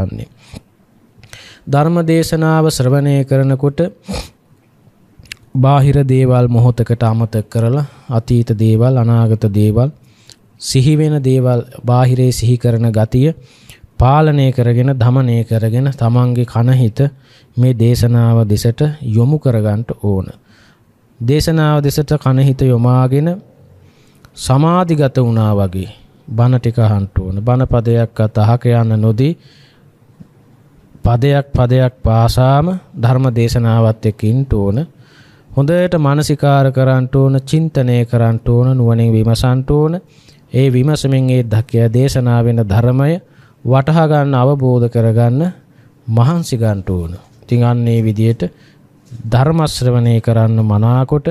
කරන්නේ. ධර්ම දේශනාව ශ්‍රවණය කරනකොට බාහිර දේවල් මොහොතකට අමතක කරලා අතීත දේවල් අනාගත දේවල් සිහි වෙන දේවල් බාහිරේ සිහි කරන ගතිය පාලනය කරගෙන দমনය කරගෙන තමන්ගේ කනහිත මේ දේශනාව දෙසට යොමු කරගන්න ඕන. දේශනාව දෙසට කනහිත යොමාගෙන සමාධිගත වුණා වගේ බණ ටික අහන්න ඕන. බණ පදයක් අතහක යන්න නොදී පදයක් පදයක් පාසාම ධර්ම දේශනාවත් එක්කින්ට ඕන හොඳට මානසිකාර කරන්ට ඕන චින්තනය කරන්ට ඕන නුවණින් විමසන්ට ඕන ඒ විමසමින් ඒ ධක්‍ය දේශනා වෙන ධර්මය වටහා ගන්න අවබෝධ කරගන්න මහන්සි ගන්නට ඕන. ඉතින් අන්න ඒ විදිහට ධර්ම ශ්‍රවණය කරන්න මනාකොට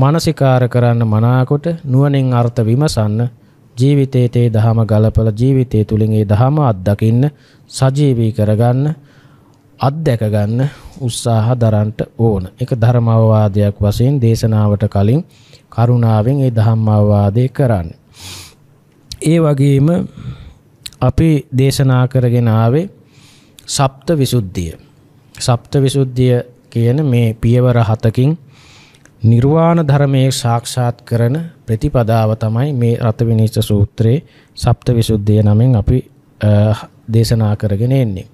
මානසිකාර කරන්න මනාකොට නුවණින් අර්ථ විමසන්න ජීවිතේට ඒ දහම ගලපලා ජීවිතය තුලින් ඒ දහම අත්දකින්න සජීවී කරගන්න අත්දැක ගන්න උත්සාහ දරන්න ඕන. ඒක ධර්ම අවවාදයක් වශයෙන් දේශනාවට කලින් කරුණාවෙන් ඒ ධම්ම අවවාදේ කරන්න. ඒ වගේම අපි දේශනා කරගෙන ආවේ සප්ත විසුද්ධිය. සප්ත විසුද්ධිය කියන මේ පියවර හතකින් නිර්වාණ ධර්මයේ සාක්ෂාත් කරන ප්‍රතිපදාව තමයි මේ රතවිනිශ්ච සූත්‍රයේ සප්තවිසුද්ධිය නමින් අපි දේශනා කරගෙන එන්නේ.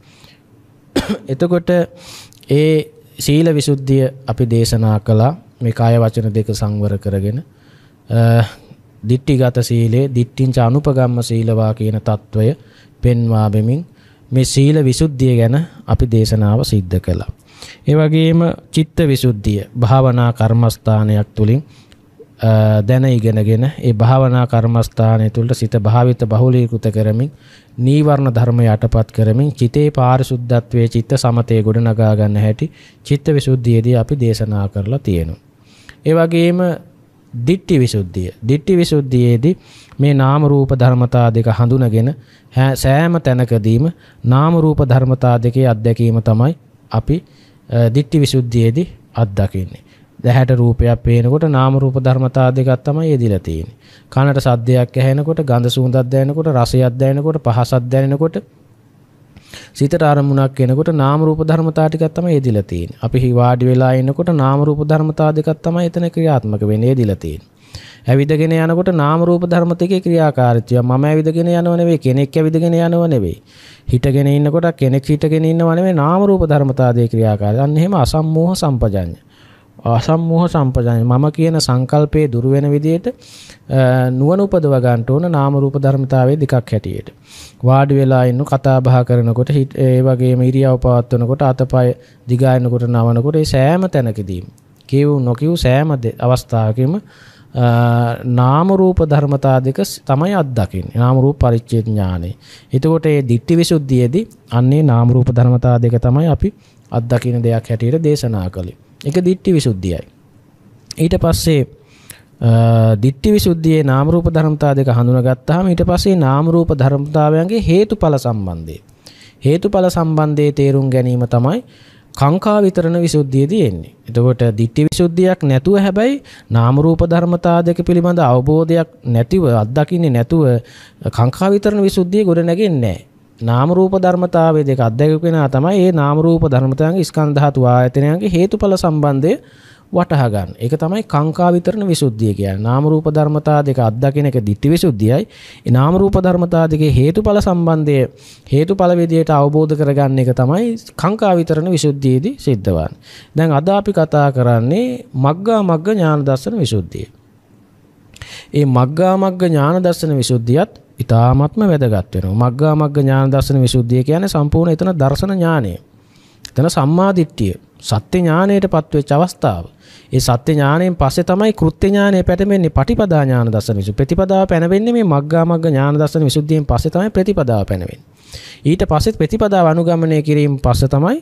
එතකොට ඒ සීල විසුද්ධිය අපි දේශනා කළා මේ කාය වචන දෙක සංවර කරගෙන දිට්ඨිගත සීලය දිට්ඨිංච අනුපගම්ම සීලවා කියන తত্ত্বය පෙන්වා බෙමින් මේ සීල විසුද්ධිය ගැන අපි දේශනාව සිද්ධ කළා. ඒ වගේම චිත්ත විසුද්ධිය භාවනා කර්මස්ථානයක් තුලින් දැන ඉගෙනගෙන ඒ භාවනා කර්මස්ථානය තුළට සිත භාවිත බහුලීකృత කරමින් නීවරණ ධර්ම යටපත් කරමින් චිතේ පාරිශුද්ධත්වයේ චිත්ත සමතේ ගොඩනගා ගන්න හැටි චිත්ත විසුද්ධියේදී අපි දේශනා කරලා තියෙනවා. ඒ වගේම දිට්ටි විසුද්ධිය. දිට්ටි විසුද්ධියේදී මේ නාම රූප ධර්මතා දෙක හඳුනගෙන සෑම තැනකදීම නාම රූප ධර්මතා දෙකේ අත්දැකීම තමයි අපි දිට්ටි විසුද්ධියේදී අත්දකින්නේ. දැහැට රූපයක් පේනකොට නාම රූප ධර්මතා දෙකක් තමයි යෙදිලා තියෙන්නේ. කනට සද්දයක් ඇහෙනකොට ගඳ සුවඳක් දැනෙනකොට රසයක් දැනෙනකොට පහසක් දැනෙනකොට සිතට අරමුණක් එනකොට නාම රූප ධර්මතා ටිකක් තමයි යෙදිලා තියෙන්නේ. අපි වාඩි වෙලා ඉන්නකොට නාම රූප ධර්මතා දෙකක් තමයි එතන ක්‍රියාත්මක වෙන්නේ යෙදිලා තියෙන්නේ. ඇවිදගෙන යනකොට නාම රූප ධර්ම දෙකේ ක්‍රියාකාරීත්වය මම ඇවිදගෙන යනව නෙවෙයි කෙනෙක් ඇවිදගෙන යනව නෙවෙයි හිටගෙන ඉන්නකොට කෙනෙක් හිටගෙන ඉන්නව නෙවෙයි නාම රූප ධර්මතාවයේ ක්‍රියාකාරී. අන්න එහෙම අසම්මෝහ සම්පජඤ්ඤ. අසම්මෝහ සම්පජඤ්ඤ මම කියන සංකල්පයේ දුර වෙන විදිහට නුවණ උපදව ගන්නට ඕන නාම රූප ධර්මතාවයේ දෙකක් හැටියට. වාඩි වෙලා ඉන්න කතා බහ කරනකොට ඒ වගේම ඉරියව් පවත්වනකොට අතපය දිගායනකොට නවනකොට ඒ සෑම තැනකදීම කියවු නොකියු සෑම අවස්ථාවකම නාම රූප ධර්මතා දෙක තමයි අත්දකින්නේ නාම රූප පරිච්ඡේද ඥානෙ. එතකොට මේ ditthi visuddhiයේදී අන්නේ නාම රූප ධර්මතා දෙක තමයි අපි අත්දකින්න දෙයක් හැටියට දේශනා කළේ. ඒක ditthi visuddhiyයි. ඊට පස්සේ ditthi visuddhiයේ නාම රූප ධර්මතා දෙක හඳුනාගත්තාම ඊට පස්සේ නාම රූප ධර්මතාවයන්ගේ හේතුඵල සම්බන්ධය. හේතුඵල සම්බන්ධයේ තේරුම් ගැනීම තමයි කාංකා විතරණ විසුද්ධිය තියෙන්නේ. එතකොට ditthi විසුද්ධියක් නැතුව හැබැයි නාම රූප ධර්මතා දෙක පිළිබඳ අවබෝධයක් නැතිව අත්දකින්නේ නැතුව කාංකා විතරණ විසුද්ධිය ගොඩ නැගෙන්නේ නැහැ. නාම රූප ධර්මතාවයේ දෙක අත්දැකපු කෙනා තමයි මේ නාම රූප ධර්මතාවයන්ගේ ස්කන්ධ ධාතු ආයතනයන්ගේ හේතුඵල සම්බන්ධය වටහා ගන්න. ඒක තමයි කාංකා විතරණ විසුද්ධිය කියන්නේ. නාම රූප ධර්මතා දෙක අත්දකින එක ditthi විසුද්ධියයි. ඒ නාම රූප ධර්මතා දෙකේ හේතුඵල සම්බන්ධය හේතුඵල විදියට අවබෝධ කරගන්න එක තමයි කාංකා විතරණ විසුද්ධියේදී සිද්ධ වන්නේ. දැන් අද අපි කතා කරන්නේ මග්ගා මග්ග ඥාන දර්ශන විසුද්ධිය. ඒ මග්ගා මග්ග ඥාන දර්ශන විසුද්ධියත් ඊ타ත්ම වැදගත් වෙනවා. මග්ගා මග්ග ඥාන දර්ශන විසුද්ධිය කියන්නේ සම්පූර්ණ එතන දර්ශන ඥානය. එතන සම්මාදිට්ඨිය සත්‍ය ඥානයටපත් වෙච්ච අවස්ථාව. ඒ සත්‍ය ඥාණයෙන් පස්සේ තමයි කෘත්‍ය ඥානය පැටමෙන්නේ පටිපදා ඥාන දර්ශන විසු. ප්‍රතිපදාව පැනවෙන්නේ මේ මග්ගා මග්ග ඥාන දර්ශන විසුද්ධියෙන් පස්සේ තමයි ප්‍රතිපදාව පැනවෙන්නේ. ඊට පස්සෙත් ප්‍රතිපදාව අනුගමනය කිරීම පස්සේ තමයි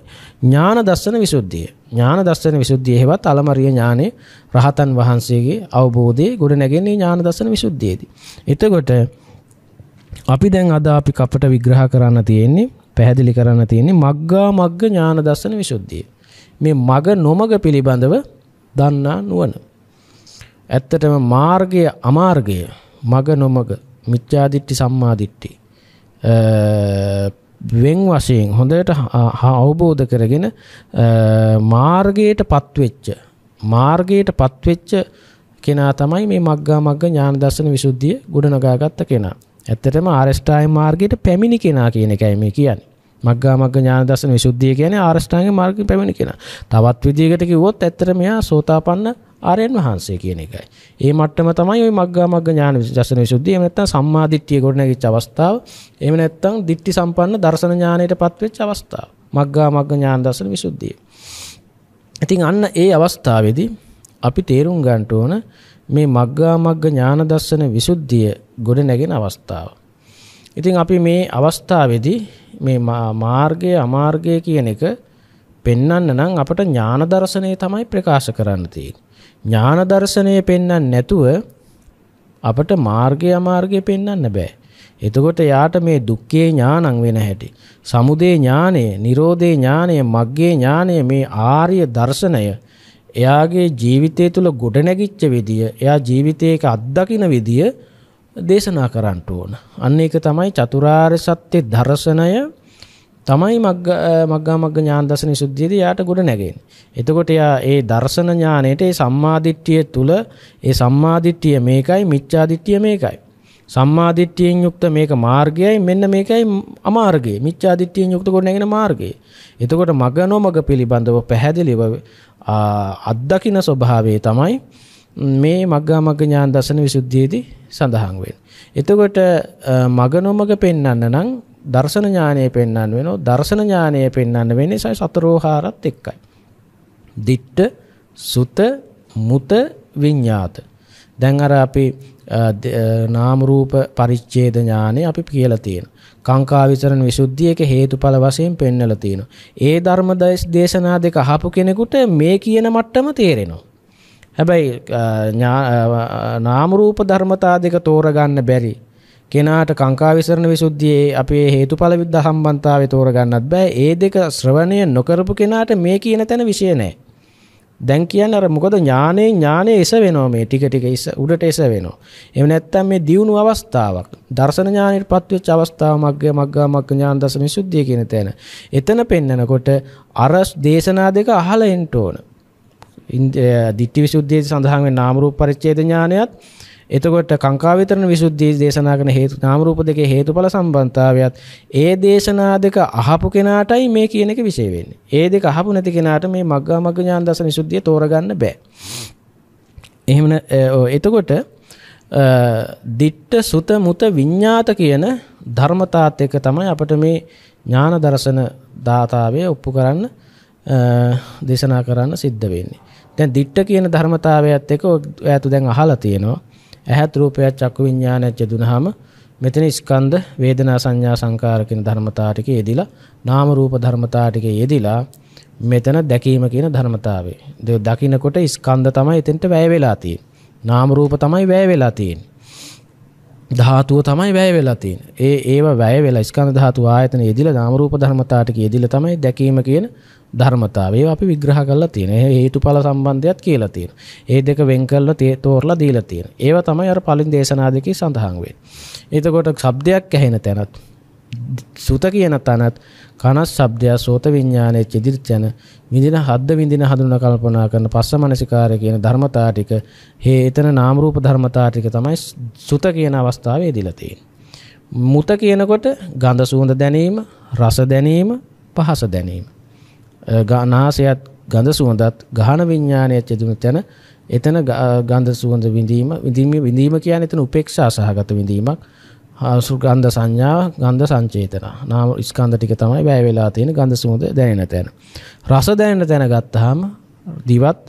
ඥාන දර්ශන විසුද්ධිය. ඥාන දර්ශන විසුද්ධිය හේවත් අලමරිය ඥානේ රහතන් වහන්සේගේ අවබෝධයේ ගොඩ නැගෙන්නේ ඥාන දර්ශන විසුද්ධියේදී. එතකොට අපි දැන් අද අපි කපට විග්‍රහ කරන්න තියෙන්නේ පැහැදිලි කරන්න තියෙන්නේ මග්ගා මග්ග ඥාන දර්ශන විසුද්ධිය. මේ මග නොමග පිළිබඳව දන්නා නුවණ. ඇත්තටම මාර්ගය අමාර්ගය මග නොමග මිච්ඡාදිට්ටි සම්මාදිට්ටි වෙන් වශයෙන් හොඳට අවබෝධ කරගෙන මාර්ගයට පත්වෙච්ච මාර්ගයට පත්වෙච්ච කෙනා තමයි මේ මග්ගා මග්ග ඥාන දර්ශන විසුද්ධිය ගොඩනගාගත්ත කෙනා. ඇත්තටම ආරෂ්ඨාය මාර්ගයට පැමිණි කෙනා කියන එකයි මේ කියන්නේ. මග්ගා මග්ග ඥාන දර්ශන විසුද්ධිය කියන්නේ ආරෂ්ඨාංග මාර්ගයෙන් පැමිණි කෙනා. තවත් විදිහකට කිව්වොත් ඇත්තට මෙයා සෝතාපන්න ආර්යයන් වහන්සේ කියන එකයි. ඒ මට්ටම තමයි ওই මග්ගා මග්ග ඥාන දර්ශන විසුද්ධිය. එහෙම නැත්නම් සම්මා දිට්ඨිය ගොඩනැගිච්ච අවස්ථාව. එහෙම නැත්නම් දිට්ඨි සම්පන්න දර්ශන ඥානයටපත් වෙච්ච අවස්ථාව. මග්ගා මග්ග ඥාන දර්ශන විසුද්ධිය. ඉතින් අන්න ඒ අවස්ථාවේදී අපි තේරුම් ගන්න ඕන මේ මග්ගා මග්ග ඥාන දර්ශන විසුද්ධිය ගොඩ නැගෙන අවස්ථාව. ඉතින් අපි මේ අවස්ථාවේදී මේ මාර්ගය අමාර්ගය කියන එක පෙන්වන්න නම් අපට ඥාන දර්ශනය තමයි ප්‍රකාශ කරන්න තියෙන්නේ. ඥාන දර්ශනය පෙන්වන්න නැතුව අපට මාර්ගය අමාර්ගය පෙන්වන්න බෑ. එතකොට යාට මේ දුක්ඛේ ඥානං වෙන හැටි. සමුදය ඥානය, නිරෝධේ ඥානය, මග්ගේ ඥානය මේ ආර්ය දර්ශනය එයාගේ ජීවිතය තුළ ගොඩනැගිච්ච විදිය එයා ජීවිතයක අත්දකින විදිය දේශනා කරන්නට ඕන. අන්න ඒක තමයි චතුරාර්ය සත්‍ය දර්ශනය තමයි මග්ගා මග්ග ඥාන දර්ශන සුද්ධියේදී යාට ගොඩ නැගෙන්නේ. එතකොට යා ඒ දර්ශන ඥානෙට ඒ සම්මාදිට්ඨිය තුල ඒ සම්මාදිට්ඨිය මේකයි මිච්ඡාදිට්ඨිය මේකයි. සම්මාදිට්ඨියෙන් යුක්ත මේක මාර්ගයයි මෙන්න මේකයි අමාර්ගය. මිච්ඡාදිට්ඨියෙන් යුක්ත ගොඩ නැගෙන මාර්ගය. එතකොට මග නොමග පිළිබඳව පැහැදිලිව අත්දකින ස්වභාවය තමයි මේ මග්ගා මග්ග ඥාන දර්ශන විසුද්ධියේදී සඳහන් වෙන්නේ. එතකොට මග නොමග පෙන්වන්න නම් දර්ශන ඥානය පෙන්වන්න වෙනවා. දර්ශන ඥානය පෙන්වන්න වෙන්නේ සතරෝහාරත් එක්කයි. දිට්ඨ, සුත, මුත, විඤ්ඤාත. දැන් අර අපි නාම රූප පරිච්ඡේද ඥානය අපි කියලා තියෙනවා. කාංකා විතරණ විසුද්ධිය එක හේතුඵල වශයෙන් පෙන්වලා තියෙනවා. ඒ ධර්ම දේශනා දෙක අහපු කෙනෙකුට මේ කියන මට්ටම තේරෙනවා. හැබැයි නාම රූප ධර්මතා දෙක තෝරගන්න බැරි කෙනාට කාංකා විසරණ විසුද්ධියේ අපේ හේතුඵල විද්ධ සම්බන්තාවේ තෝරගන්නත් බෑ. ඒ දෙක ශ්‍රවණය නොකරපු කෙනාට මේ කියන තැන විශේෂ නැහැ. දැන් කියන්නේ අර මොකද ඥානේ ඥානේ එස වෙනවා මේ ටික ටික ඉස උඩට එස වෙනවා. එහෙම නැත්නම් මේ දියුණු අවස්ථාවක්. දර්ශන ඥානෙටපත් වෙච්ච අවස්ථාව මග්ගය මග්ගා මග්ග ඥාන දසමි සුද්ධිය කියන තැන. එතන පෙන්නකොට අර දේශනා දෙක අහලා එන්න ඕන. ditthi visuddhiye සඳහන් වෙන නාම රූප පරිච්ඡේද ඥානයත් එතකොට කාංකාවිතරණ විසුද්ධිය දේශනා කරන හේතු නාම රූප දෙකේ හේතුඵල සම්බන්ධතාවයත් ඒ දේශනා දෙක අහපු කෙනාටයි මේ කියන එක විශේෂ වෙන්නේ. ඒ දෙක අහපු නැති කෙනාට මේ මග්ගා මග්ග ඥාන දර්ශන විසුද්ධිය තෝරගන්න බෑ. එහෙම එතකොට දිට්ඨ සුත මුත විඤ්ඤාත කියන ධර්මතාවත් එක තමයි අපිට මේ ඥාන දර්ශන දාතාවේ ඔප්පු කරන්න දේශනා කරන්න සිද්ධ වෙන්නේ. දැන් දිට්ඨ කියන ධර්මතාවයත් එක්ක ඈතු දැන් අහලා තියෙනවා. ඇහත් රූපයත් චක්කු විඥානයත් යෙදුනහම මෙතන ස්කන්ධ වේදනා සංඥා සංකාර කියන ධර්මතා ටිකේ යෙදිලා නාම රූප ධර්මතා ටිකේ යෙදිලා මෙතන දැකීම කියන ධර්මතාවේ දකින්නකොට ස්කන්ධ තමයි එතෙන්ට වැය වෙලා තියෙන්නේ නාම රූප තමයි වැය වෙලා තියෙන්නේ ධාතුව තමයි වැය වෙලා තියෙන්නේ. ඒ ඒව වැය වෙලා ස්කන්ධ ධාතු ආයතන යෙදිලා නාම රූප ධර්මතාවට යෙදිලා තමයි දැකීම කියන ධර්මතාවය. ඒව අපි විග්‍රහ කරලා තියෙනවා. හේතුඵල සම්බන්ධයත් කියලා තියෙනවා. ඒ දෙක වෙන් කරලා තෝරලා දීලා තියෙනවා. ඒව තමයි අර පළින් දේශනා දෙකේ සඳහන් වෙන්නේ. එතකොට શબ્දයක් ඇහෙන තැනත් සුත කියන තනත් කනස් ශබ්දය සෝත විඥානයේ චිදිර්චන විඳින හද්ද විඳින හඳුන කල්පනා කරන පස්ස මනසිකාරය කියන ධර්මතා ටික හේ එතන නාම රූප ධර්මතා ටික තමයි සුත කියන අවස්ථාවේ දීලා තියෙන්නේ මුත කියනකොට ගඳ සුවඳ දැනීම රස දැනීම පහස දැනීම ගානාසයත් ගඳ සුවඳත් ගාහන විඥානයේ චිදින තන එතන ගඳ සුවඳ විඳීම විඳීම විඳීම කියන්නේ එතන උපේක්ෂා සහගත විඳීමක් සුගන්ධ සංඥා ගන්ධ සංචේතන නාම ස්කන්ධ ටික තමයි වැය වෙලා තියෙන ගන්ධ සුවඳ දැනෙන තැන. රස දැනෙන තැන ගත්තාම දිවත්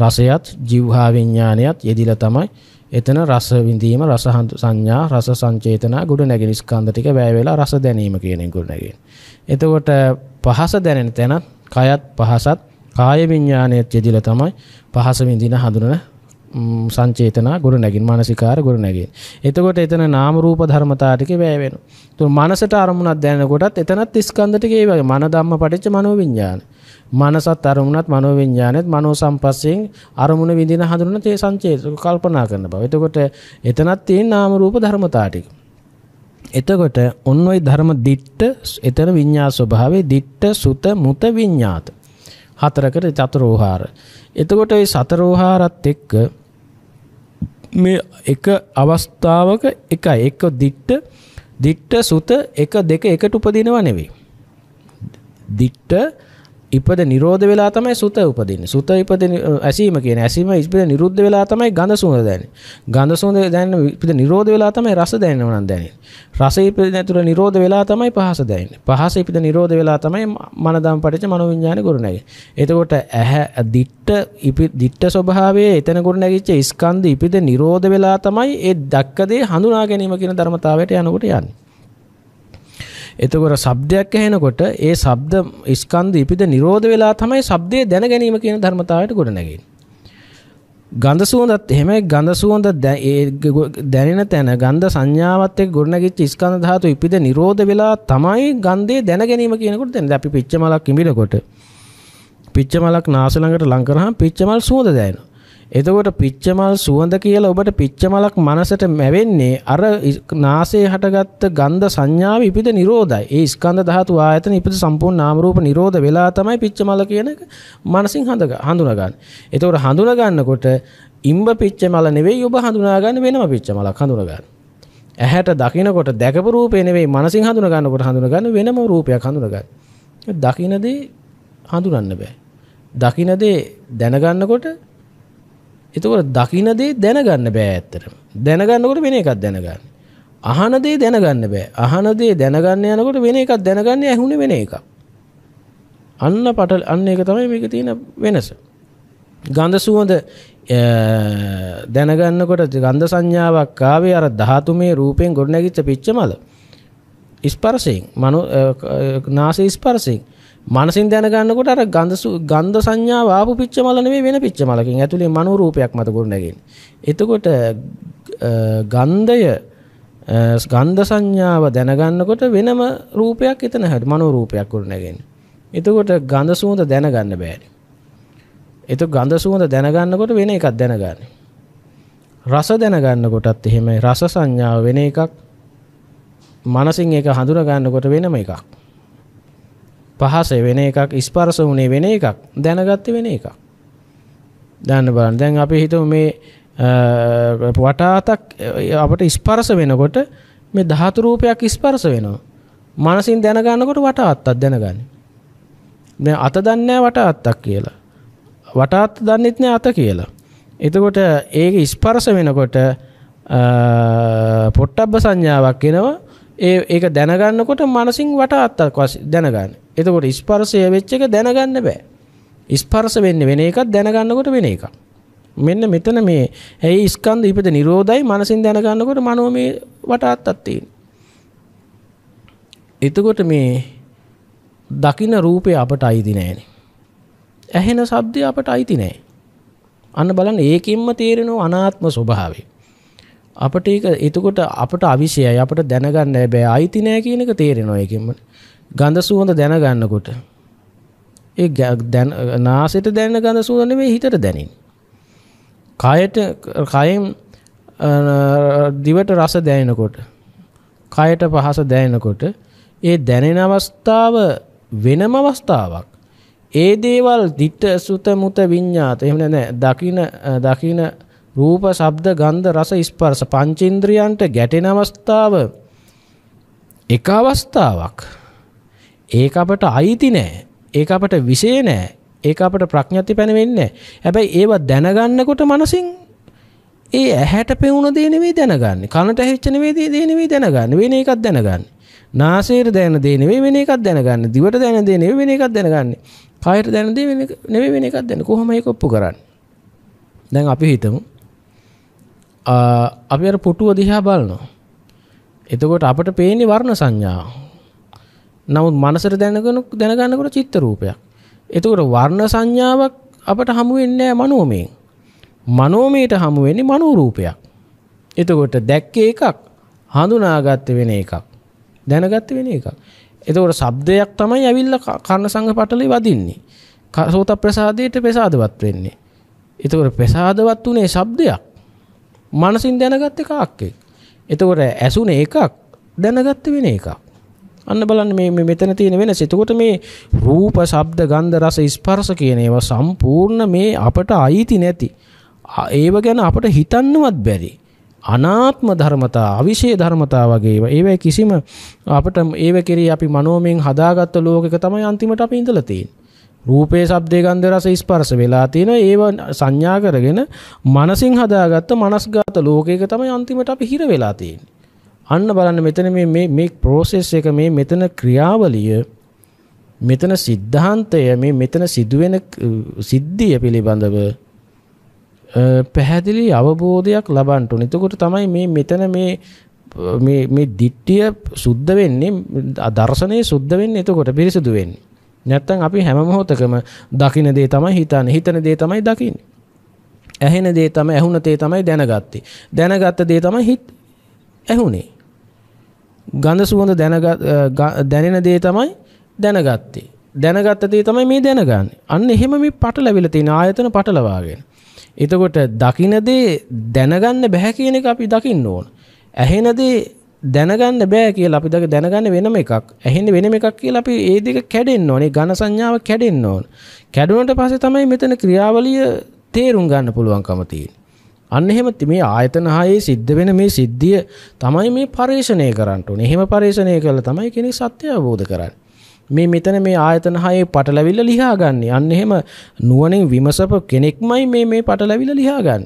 රසයත් જીවහා විඥානයත් යෙදිලා තමයි එතන රස විඳීම රස සංඥා රස සංචේතන ගොඩ නැගෙන ස්කන්ධ ටික වැය වෙලා රස දැනීම කියන එක ගොඩ නැගෙන. එතකොට පහස දැනෙන තැනත් කයත් පහසත් කාය විඥානයත් යෙදිලා තමයි පහස විඳින හඳුනන සංචේතනා ගොඩ නැගින් මානසිකාර ගොඩ නැගින්. එතකොට එතන නාම රූප ධර්මතා ටික වැය වෙනවා. ඒතකොට මනසට අරමුණක් දැනනකොටත් එතනත් ස්කන්ධ ටික ඒ වගේ මන ධම්ම පටිච්ච මනෝ විඥාන. මනසත් අරමුණත් මනෝ විඥානෙත් මනෝ සම්පස්යෙන් අරමුණ විඳින හඳුනන තේ සංචේත කල්පනා කරන බව. එතකොට එතනත් තියෙන නාම රූප ධර්මතා ටික. එතකොට ඔන්න ඔය ධර්ම දිට්ඨ එතන විඤ්ඤා ස්වභාවේ දිට්ඨ සුත මුත විඤ්ඤාත හතරකට චතරෝහාර. එතකොට ওই සතරෝහාරත් එක්ක මේ එක අවස්ථාවක එකයි එක දිට්ට දිට්ට සුත එක දෙක එකට උපදිනව නෙවෙයි. දිට්ට ඉපද නිරෝධ වෙලා තමයි සුත උපදින්නේ. සුත ඉපදින ඇසීම කියන ඇසීම ඉපද නිරුද්ධ වෙලා තමයි ගඳ සුවඳ දැනෙන්නේ. ගඳ සුවඳ දැනෙන ඉපද නිරෝධ වෙලා තමයි රස දැනෙනව නම් දැනෙන්නේ. රස ඉපද නැතුර නිරෝධ වෙලා තමයි පහස දැනෙන්නේ. පහස ඉපද නිරෝධ වෙලා තමයි මන දම් පටිච්ච මනෝ විඥාන ගොඩ නැගෙන්නේ. එතකොට ඇහැ දිට්ට ඉපි දිට්ට ස්වභාවයේ එතන ගොඩ නැගිච්ච ස්කන්ධ ඉපද නිරෝධ වෙලා තමයි ඒ දක්කදේ හඳුනා ගැනීම කියන ධර්මතාවයට යනකොට යන්නේ. එතකොට shabdayak ඇහෙනකොට ඒ ශබ්ද ස්කන්ධ ඉපිද නිරෝධ වෙලා තමයි shabdේ දැන ගැනීම කියන ධර්මතාවයට ගොඩ නැගෙන්නේ. ගඳ සුවඳත් එහෙමයි ගඳ සුවඳ දැනෙන තැන ගන්ධ සංඥාවත් එක්ක ගොඩනැගිච්ච ස්කන්ධ ධාතු ඉපිද නිරෝධ වෙලා තමයි ගන්ධේ දැන ගැනීම කියනකොට දැන් අපි පිච්ච මලක් ඉඹිනකොට පිච්ච මලක් නාස ළඟට ලං කරාම පිච්ච මල් සුවඳ දැනෙනවා එතකොට පිච්චමල් සුවඳ කියලා ඔබට පිච්චමලක් මනසට මැවෙන්නේ අර නාසයේ හටගත්ත ගන්ධ සංඥාව ඉපිද නිරෝධයි. ඒ ස්කන්ධ ධාතු ආයතන ඉපිද සම්පූර්ණ නාම රූප නිරෝධ වෙලා තමයි පිච්චමල කියන මනසින් හඳුනගන්නේ. එතකොට හඳුනගන්නකොට ඉම්බ පිච්චමල නෙවෙයි ඔබ හඳුනාගන්න වෙනම පිච්චමලක් හඳුනගන්න. ඇහැට දකිනකොට දැකපු රූපේ නෙවෙයි මනසින් හඳුන ගන්නකොට හඳුන ගන්න වෙනම රූපයක් හඳුන ගන්න. දකින්නදී හඳුනන්න බෑ. දකින්නදී දැනගන්නකොට එතකොට දකින දේ දැනගන්න බෑ ඇත්තටම. දැනගන්නකොට වෙන එකක් දැනගන්න. අහන දේ දැනගන්න බෑ. අහන දේ දැනගන්න යනකොට වෙන එකක් දැනගන්නේ ඇහුනේ වෙන එකක්. අන්න පට අන්න ඒක තමයි මේක තියෙන වෙනස. ගන්ධ සුවඳ දැනගන්නකොට ගන්ධ සංඥාවක් ආවේ අර ධාතු මේ රූපෙන් ගොඩනැගිච්ච පිච්චමල. ස්පර්ශයෙන් මනෝ නාසයේ ස්පර්ශයෙන් මනසින් දැනගන්නකොට අර ගන්ධසු ගන්ධ සංඥාව ආපු පිච්චමල නෙමෙයි වෙන පිච්චමලකින් ඇතුලේ මනෝ රූපයක් මත ගොඩනගන්නේ. එතකොට ගන්ධය ගන්ධ සංඥාව දැනගන්නකොට වෙනම රූපයක් එතන හැට මනෝ රූපයක් ගොඩනගන්නේ. එතකොට ගන්ධ සුවඳ දැනගන්න බෑනේ. ඒක ගන්ධ සුවඳ දැනගන්නකොට වෙන එකක් දැනගන්නේ. රස දැනගන්නකොටත් එහෙමයි රස සංඥාව වෙන එකක්. මනසින් ඒක හඳුනා ගන්නකොට වෙනම එකක්. පහස වෙන එකක් ස්පර්ශ වුණේ වෙන එකක් දැනගත්තේ වෙන එකක්. දැන් බලන්න දැන් අපි හිතමු මේ වටාතක් අපිට ස්පර්ශ වෙනකොට මේ ධාතු රූපයක් ස්පර්ශ වෙනවා. මනසින් දැනගන්නකොට වටාත්තක් දැනගන්නේ. දැන් අත දන්නේ නැහැ වටාත්තක් කියලා. වටාත්ත දන්නෙත් නැහැ අත කියලා. එතකොට ඒක ස්පර්ශ වෙනකොට පොට්ටබ්බ සංඥාවක් එනවා ඒ ඒක දැනගන්නකොට මනසින් වටාත්තක් දැනගන්න. එතකොට ස්පර්ශය වෙච්ච එක දැනගන්න බෑ. ස්පර්ශ වෙන්නේ වෙන එකක් දැනගන්නකොට වෙන එකක්. මෙන්න මෙතන මේ ඇයි ස්කන්ධ ඉපද නිරෝධයි මනසින් දැනගන්නකොට මනෝමය වටාත්තක් තියෙන. එතකොට මේ දකින රූපේ අපට අයිති නෑනේ. ඇහෙන ශබ්දය අපට අයිති නෑ. අන්න බලන්න ඒකින්ම තේරෙනවා අනාත්ම ස්වභාවය. අපට ඒක එතකොට අපට අවිෂයයි අපට දැනගන්න බෑ අයිති නෑ කියන එක තේරෙනවා ඒකෙන්ම ගඳ සුවඳ දැනගන්නකොට ඒ දැන නාසයට දැනෙන ගඳ සුවඳ නෙමෙයි හිතට දැනෙන්නේ කයට කයෙන් දිවට රස දැනෙනකොට කයට පහස දැනෙනකොට ඒ දැනෙන අවස්ථාව වෙනම අවස්ථාවක් ඒ දේවල් ditta sutta mutta විඤ්ඤාත එහෙම නෑ දකින දකින රූප, ශබ්ද, ගන්ධ, රස, ස්පර්ශ පංචේන්ද්‍රයන්ට ගැටෙන අවස්ථාව එක අවස්ථාවක්. ඒක අපට අයිති නෑ. ඒක අපට විශේ නෑ. ඒක අපට ප්‍රඥාති පැනවෙන්නේ හැබැයි ඒව දැනගන්නකොට මනසින් ඒ ඇහැට පෙවුණ දේ නෙවෙයි දැනගන්නේ. කනට ඇහිච්ච නෙවෙයි දේ නෙවෙයි දැනගන්නේ. වෙන එකක් දැනගන්නේ. නාසයට දැන දේ නෙවෙයි වෙන එකක් දැනගන්නේ. දිවට දැන දේ නෙවෙයි වෙන එකක් දැනගන්නේ. කයට දැන දේ නෙවෙයි වෙන එකක් දැනගන්නේ. කොහොම ඒක ඔප්පු කරන්නේ? දැන් අපි හිතමු අපි අර පුටුව දිහා බලනවා. එතකොට අපට පේන්නේ වර්ණ සංඥාව. නමුත් මනසට දැනගෙන දැනගන්නකොට චිත්ත රූපයක්. එතකොට වර්ණ සංඥාවක් අපට හමු වෙන්නේ නැහැ මනෝමයෙන්. මනෝමයට හමු වෙන්නේ මනෝ රූපයක්. එතකොට දැක්කේ එකක් හඳුනාගත්තේ වෙන එකක්. දැනගත්තේ වෙන එකක්. එතකොට ශබ්දයක් තමයි ඇවිල්ලා කර්ණ සංඝ පටලේ වදින්නේ. සෝත ප්‍රසාදයට ප්‍රසාදවත් වෙන්නේ. එතකොට ප්‍රසාදවත් උනේ ශබ්දයක්. මනසින් දැනගත්ත එකක් එතකොට ඇසුන එකක් දැනගත්ත වෙන එකක් අන්න බලන්න මේ මෙතන තියෙන වෙනස. එතකොට මේ රූප, ශබ්ද, ගන්ධ, රස, ස්පර්ශ කියන ඒවා සම්පූර්ණ මේ අපට අයිති නැති. ඒව ගැන අපට හිතන්නවත් බැරි. අනාත්ම ධර්මතා, අවිශේෂ ධර්මතා වගේ ඒවා. ඒවයි කිසිම අපට ඒව කෙරෙහි අපි මනෝමයෙන් හදාගත්ත ලෝකයක තමයි අන්තිමට අපි ඉඳලා තියෙන්නේ. රූපේ ශබ්දේ ගන්ධ රස ස්පර්ශ වෙලා තියෙන ඒව සංඥා කරගෙන මනසින් හදාගත්ත මනස්ගත ලෝකයක තමයි අන්තිමට අපි හිර වෙලා තියෙන්නේ. අන්න බලන්න මෙතන මේ මේ මේ process එක මේ මෙතන ක්‍රියාවලිය මෙතන સિદ્ધාන්තය මේ මෙතන සිදුවෙන සිද්ධිය පිළිබඳව පැහැදිලි අවබෝධයක් ලබන්න ඕනේ. එතකොට තමයි මේ මෙතන මේ මේ මේ දිට්ඨිය සුද්ධ වෙන්නේ දර්ශනේ සුද්ධ වෙන්නේ එතකොට පිරිසුදු වෙන්නේ. නැත්තම් අපි හැම මොහොතකම දකින දේ තමයි හිතන්නේ හිතන දේ තමයි දකින්නේ ඇහෙන දේ තමයි ඇහුන තේ තමයි දැනගත්තේ දැනගත්ත දේ තමයි හිත ඇහුනේ ගඳ සුවඳ දැනගත් දැනෙන දේ තමයි දැනගත්තේ දැනගත්ත දේ තමයි මේ දැනගන්නේ අන්න එහෙම මේ පටලැවිලා තියෙන ආයතන පටලවාගෙන එතකොට දකින දේ දැනගන්න බෑ කියන එක අපි දකින්න ඕන ඇහෙන දේ දැනගන්න බෑ කියලා අපි දක දැනගන්න වෙනම එකක් ඇහෙන්නේ වෙනම එකක් කියලා අපි ඒ දෙක කැඩෙන්න ඕනේ ඝන සංඥාව කැඩෙන්න ඕන කැඩුණට පස්සේ තමයි මෙතන ක්‍රියාවලිය තේරුම් ගන්න පුළුවන්කම තියෙන්නේ අන්න එහෙම මේ ආයතන හයේ සිද්ධ වෙන මේ සිද්ධිය තමයි මේ පරේෂණය කරන්න ඕනේ. එහෙම පරේෂණය කළා තමයි කෙනෙක් සත්‍ය අවබෝධ කරන්නේ. මේ මෙතන මේ ආයතන හයේ පටලැවිල්ල ලියා ගන්න. අන්න එහෙම නුවණින් විමසප කෙනෙක්මයි මේ මේ පටලැවිල්ල ලියා ගන්න.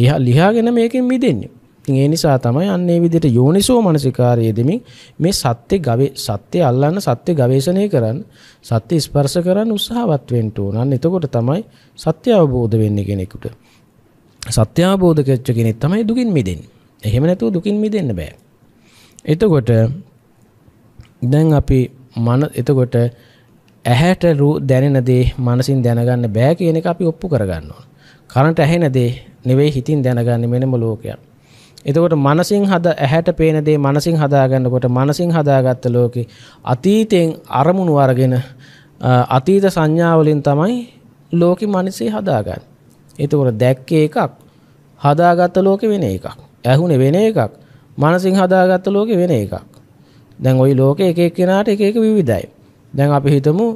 එයා ලියාගෙන මේකෙන් මිදෙන්නේ. ඉතින් ඒ නිසා තමයි අන්න ඒ විදිහට යෝනිසෝ මනසිකාරය දෙමින් මේ සත්‍ය ගවේ සත්‍ය අල්ලන්න සත්‍ය ගවේෂණය කරන්න සත්‍ය ස්පර්ශ කරන්න උත්සාහවත් වෙන්න ඕන. අන්න එතකොට තමයි සත්‍ය අවබෝධ වෙන්නේ කෙනෙකුට. සත්‍ය අවබෝධ කරච්ච කෙනෙක් තමයි දුකින් මිදෙන්නේ. එහෙම නැතුව දුකින් මිදෙන්න බෑ. එතකොට දැන් අපි මන එතකොට ඇහැට දැනෙන දේ මනසින් දැනගන්න බෑ කියන එක අපි ඔප්පු කරගන්න ඕන. කරන්ට ඇහෙන දේ නෙවෙයි හිතින් දැනගන්නේ මෙන්නම ලෝකයක්. එතකොට මනසින් හද ඇහැට පේන දේ මනසින් හදාගන්නකොට මනසින් හදාගත්ත ලෝකේ අතීතයෙන් අරමුණු අරගෙන අතීත සංඥාවලින් තමයි ලෝකෙ මනසේ හදාගන්නේ. එතකොට දැක්කේ එකක් හදාගත්ත ලෝකෙ වෙන එකක්. ඇහුනේ වෙන එකක්. මනසින් හදාගත්ත ලෝකෙ වෙන එකක්. දැන් ওই ලෝකේ එක එක්කෙනාට එක එක විවිධයි. දැන් අපි හිතමු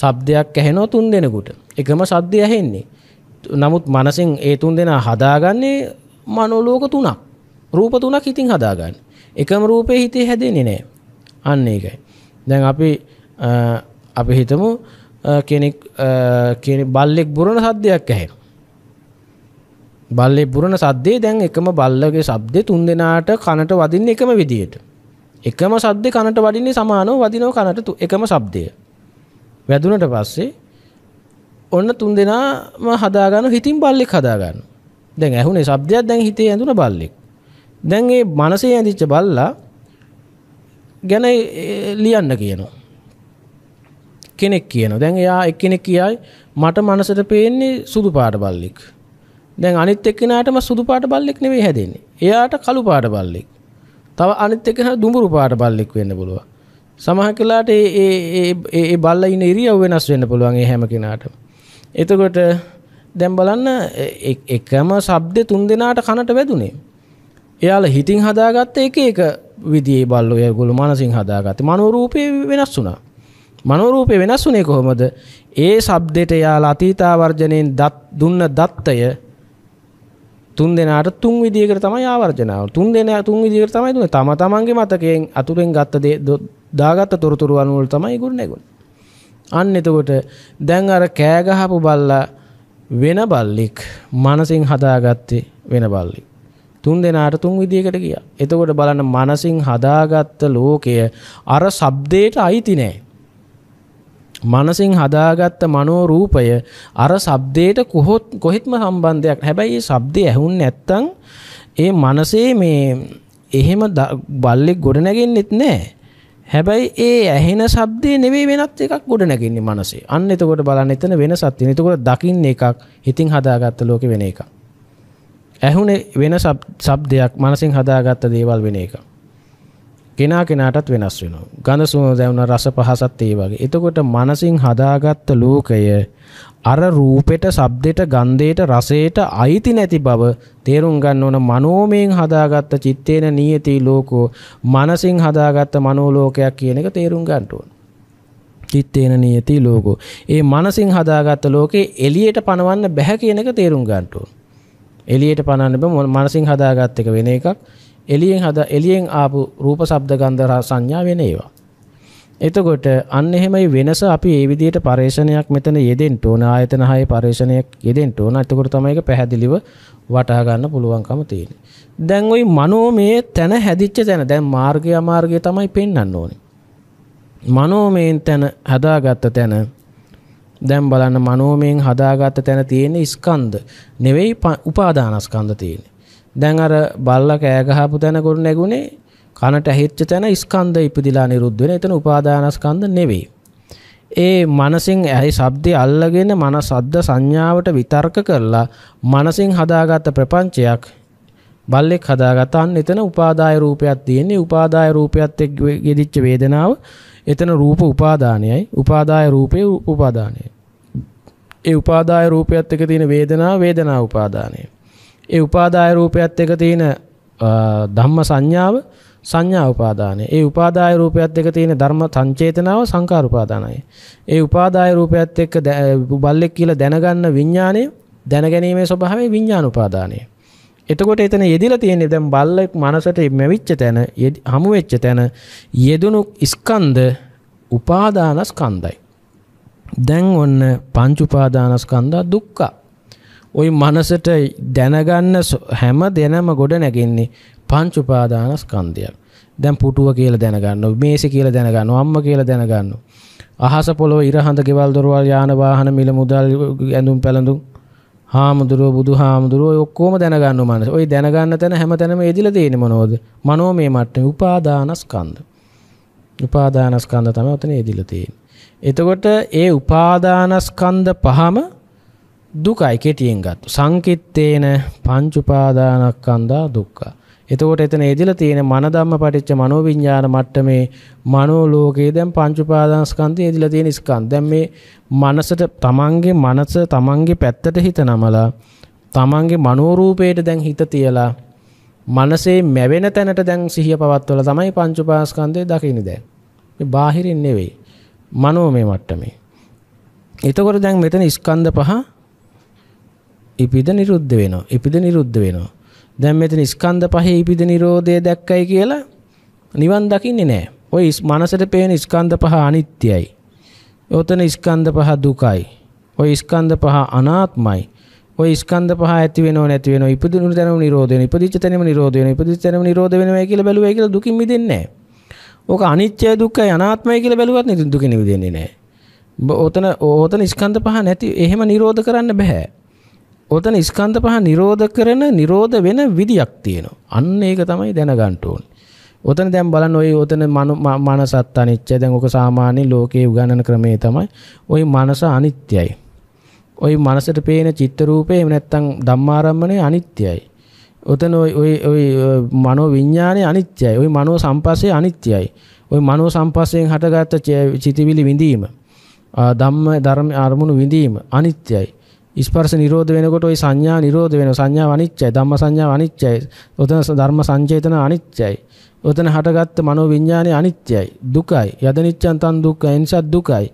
ශබ්දයක් ඇහෙනව තුන් දෙනෙකුට. එකම ශබ්දය ඇහෙන්නේ. නමුත් මනසින් ඒ තුන් දෙනා හදාගන්නේ මනෝලෝක තුනක්. රූප තුනක් හිතින් හදාගන්න. එකම රූපේ හිතේ හැදෙන්නේ නැහැ. අන්න ඒකයි. දැන් අපි අපි හිතමු කෙනෙක් කෙනෙක් බල්ලෙක් බුරන සද්දයක් ඇහෙනවා. බල්ලේ බුරන සද්දේ දැන් එකම බල්ලගේ ශබ්දේ තුන් දෙනාට කනට වදින්නේ එකම විදියට. එකම සද්දේ කනට වදින්නේ සමානව වදිනව කනට එකම ශබ්දය. වැදුනට පස්සේ ඔන්න තුන් දෙනාම හදාගන්න හිතින් බල්ලෙක් හදාගන්න. දැන් ඇහුනේ ශබ්දයක් දැන් හිතේ ඇඳුන බල්ලෙක්. දැන් මේ මනසේ ඇඳිච්ච බල්ලා ගැන ලියන්න කියනවා. කෙනෙක් කියනවා. දැන් එයා එක්කෙනෙක් කියයි මට මනසට පේන්නේ සුදු පාට බල්ලෙක්. දැන් අනිත් එක්කෙනාටම සුදු පාට බල්ලෙක් නෙවෙයි හැදෙන්නේ. එයාට කළු පාට බල්ලෙක්. තව අනිත් එක්කෙනා දුඹුරු පාට බල්ලෙක් වෙන්න පුළුවන්. සමහර කලාට ඒ ඒ ඒ ඒ බල්ලා ඉන්න ඉරියව් වෙනස් වෙන්න පුළුවන් ඒ හැම කෙනාටම. එතකොට දැන් බලන්න එකම ශබ්ද තුන් දෙනාට කනට වැදුනේ. එයාල හිතින් හදාගත්ත එක එක විදිේ බල්ලෝ යගුළු මනසින් හදාගත්ත මනෝරූපය වෙනස් වුනා. මනෝරූපය වෙනස් වුනේ කොහොමද ඒ සබ්දෙට යාලා අතීතාවර්ජනයෙන් දත් දුන්න දත්තය තුන් දෙනාට තුන් විදිහකට තමයි ආවර්ජනාව. තුන් දෙනා තුන් විදිහකට තමයි දුන්නේ. තම තමන්ගේ මතකයෙන් අතුරෙන් ගත්ත දේ දාගත්ත තොරතුරු අනුව තමයි ගුණ නැගුණ. අන්න එතකොට දැන් අර කෑ ගහපු බල්ලා වෙන බල්ලෙක් මනසින් හදාගත්තේ වෙන බල්ලෙක්. තුන් දෙනාට තුන් විදියකට ගියා. එතකොට බලන්න මනසින් හදාගත්ත ලෝකය අර shabdේට අයිති නෑ. මනසින් හදාගත්ත මනෝ රූපය අර shabdේට කොහොත් කොහෙත්ම සම්බන්ධයක්. හැබැයි මේ shabdේ ඇහුන්නේ නැත්තම් ඒ මනසේ මේ එහෙම බල්ලෙක් ගොඩ නැගෙන්නෙත් නෑ. හැබැයි ඒ ඇහෙන shabdේ නෙවෙයි වෙනත් එකක් ගොඩ නැගින්නේ මනසේ. අන්න එතකොට බලන්න එතන වෙනසක් තියෙන. එතකොට දකින්න එකක්, හිතින් හදාගත්ත ලෝකෙ වෙන එකක්. ඇහුනේ වෙන සබ්දයක් මනසින් හදාගත්ත දේවල් වෙන එක. කෙනා කෙනාටත් වෙනස් වෙනවා. ගඳ සුවඳ දැනුන රස පහසත් ඒ වගේ. එතකොට මනසින් හදාගත්ත ලෝකය අර රූපෙට, ශබ්දෙට, ගන්ධයට, රසයට අයිති නැති බව තේරුම් ගන්න ඕන මනෝමයෙන් හදාගත්ත චිත්තේන නියති ලෝකෝ මනසින් හදාගත්ත මනෝ ලෝකයක් කියන එක තේරුම් ගන්න ඕන. චිත්තේන නියති ලෝකෝ. ඒ මනසින් හදාගත්ත ලෝකේ එළියට පනවන්න බැහැ කියන එක තේරුම් ගන්න ඕන. එලියට පනන්න බෑ මනසින් හදාගත් එක වෙන එකක් එලියෙන් හද එලියෙන් ආපු රූප ශබ්ද ගන්ධ සංඥා වෙන ඒවා එතකොට අන්න එහෙමයි වෙනස අපි ඒ විදිහට පරේෂණයක් මෙතන යෙදෙන්න ඕන ආයතන හයේ පරේෂණයක් යෙදෙන්න ඕන. එතකොට තමයි ඒක පැහැදිලිව වටහා ගන්න පුළුවන්කම තියෙන්නේ. දැන් ওই මනෝමය තන හැදිච්ච තැන දැන් මාර්ගය අමාර්ගය තමයි පෙන්වන්න ඕනේ. මනෝමයෙන් තන හදාගත්ත තැන දැන් බලන්න මනෝමයෙන් හදාගත්ත තැන තියෙන ස්කන්ධ නෙවෙයි උපාදානස්කන්ධ තියෙන්නේ. දැන් අර බල්ලා කෑ ගහපු තැන ගොඩ නැගුණේ කනට ඇහිච්ච තැන ස්කන්ධ ඉපදිලා නිරුද්ධ වෙන. එතන උපාදානස්කන්ධ නෙවෙයි. ඒ මනසින් ඇහි ශබ්දය අල්ලගෙන මන සද්ද සංඥාවට විතර්ක කරලා මනසින් හදාගත්ත ප්‍රපංචයක් බල්ලෙක් හදාගත්ත අන්න එතන උපාදාය රූපයක් තියෙන්නේ උපාදාය රූපයත් එක්ක ගෙදිච්ච වේදනාව එතන රූප උපාදානයයි උපාදාය රූපේ උපාදානයයි. ඒ උපාදාය රූපයත් එක්ක තියෙන වේදනාව වේදනා උපාදානය. ඒ උපාදාය රූපයත් එක්ක තියෙන ධම්ම සංඥාව සංඥා උපාදානය. ඒ උපාදාය රූපයත් එක්ක තියෙන ධර්ම සංචේතනාව සංකාර උපාදානයි. ඒ උපාදාය රූපයත් එක්ක බල්ලෙක් කියලා දැනගන්න විඥාණය දැනගැනීමේ ස්වභාවය විඥාන උපාදානය. එතකොට එතන යෙදිලා තියෙන්නේ දැන් බල්ලෙක් මනසට මැවිච්ච තැන හමු වෙච්ච තැන යෙදුණු ස්කන්ධ උපාදානස්කන්ධයි. දැන් ඔන්න පංච උපාදානස්කන්ධා දුක්ඛ. ওই මනසට දැනගන්න හැම දෙනම ගොඩ නැගෙන්නේ පංච උපාදානස්කන්ධයක්. දැන් පුටුව කියලා දැනගන්නවා, මේසෙ කියලා දැනගන්නවා, අම්ම කියලා දැනගන්නවා. අහස පොළොව ඉර හඳ ගෙවල් දොරවල් යාන වාහන මිල මුදල් ඇඳුම් පැළඳුම් හාමුදුරුව බුදු හාමුදුරුව ඔක්කෝම දැනගන්න මනස ඔයි දැනගන්න තැන හැම තැනම එදිල තියෙන මොනෝද මනෝ මේ මට්ටේ උපාදානස්කන්ද උපාදානස්කන්ද තම ඔතන එදිල තියෙන. එතකොට ඒ උපාදානස්කන්ද පහම දුකයි කෙටියෙන් ගත්තු සංකිත්තේන පංචුපාදානක්කන්දා දුක්කා එතකොට එතන එදිලා තියෙන මන ධම්ම පටිච්ච මනෝවිඤ්ඤාණ මට්ටමේ මනෝ ලෝකයේ දැන් පංච උපාදානස්කන්ධය එදිලා තියෙන ස්කන්ධ. දැන් මේ මනසට තමන්ගේ මනස තමන්ගේ පැත්තට හිත නමලා තමන්ගේ මනෝ රූපයට දැන් හිත තියලා මනසේ මැවෙන තැනට දැන් සිහිය පවත්වලා තමයි පංච උපාදානස්කන්ධය දකින්නේ දැන්. මේ බාහිරින් නෙවෙයි. මනෝමය මට්ටමේ. එතකොට දැන් මෙතන ස්කන්ධ පහ ඉපිද නිරුද්ධ වෙනවා. ඉපිද නිරුද්ධ වෙනවා. දැන් මෙතන ස්කන්ධ පහේ ඉපිද නිරෝධය දැක්කයි කියලා නිවන් දකින්නේ නැහැ. ওই මනසට පේන ස්කන්ධ පහ අනිත්‍යයි. ඔතන ස්කන්ධ පහ දුකයි. ওই ස්කන්ධ පහ අනාත්මයි. ওই ස්කන්ධ පහ ඇති වෙනව නැති වෙනව ඉපදුණු තැනම නිරෝධ වෙනවා. ඉපදිච්ච තැනම නිරෝධ වෙනවා. ඉපදිච්ච තැනම නිරෝධ වෙනවා කියලා බැලුවයි කියලා දුකින් මිදෙන්නේ නැහැ. ඕක අනිත්‍යයි දුක්ඛයි අනාත්මයි කියලා බැලුවත් නේ දුකින් මිදෙන්නේ නැහැ. ඔතන ඔතන ස්කන්ධ පහ නැති එහෙම නිරෝධ කරන්න බෑ. ඔතන ස්කන්ධ පහ නිරෝධ කරන නිරෝධ වෙන විදියක් තියෙනවා. අන්න ඒක තමයි දැනගන්න ඕනේ. ඔතන දැන් බලන්න ඔය ඔතන මනසත් අනිත්‍ය. දැන් ඔක සාමාන්‍ය ලෝකයේ උගන්නන ක්‍රමේ තමයි ඔය මනස අනිත්‍යයි. ඔය මනසට පේන චිත්ත රූපේ නැත්තම් ධම්මාරම්මණය අනිත්‍යයි. ඔතන ඔය ඔය ඔය මනෝ විඥානය අනිත්‍යයි. ඔය මනෝ සම්පස්සේ අනිත්‍යයි. ඔය මනෝ සම්පස්යෙන් හටගත්ත චිතිවිලි විඳීම ධම්ම ධර්ම අරමුණු විඳීම අනිත්‍යයි. ස්පර්ශ නිරෝධ වෙනකොට ওই සංඥා නිරෝධ වෙනවා සංඥා අනිච්චයි ධම්ම සංඥා අනිච්චයි ඔතන ධර්ම සංචේතන අනිච්චයි ඔතන හටගත්ත මනෝ විඥානේ අනිත්‍යයි දුකයි යදනිච්ඡන් තන් දුක්ඛයි එනිසා දුකයි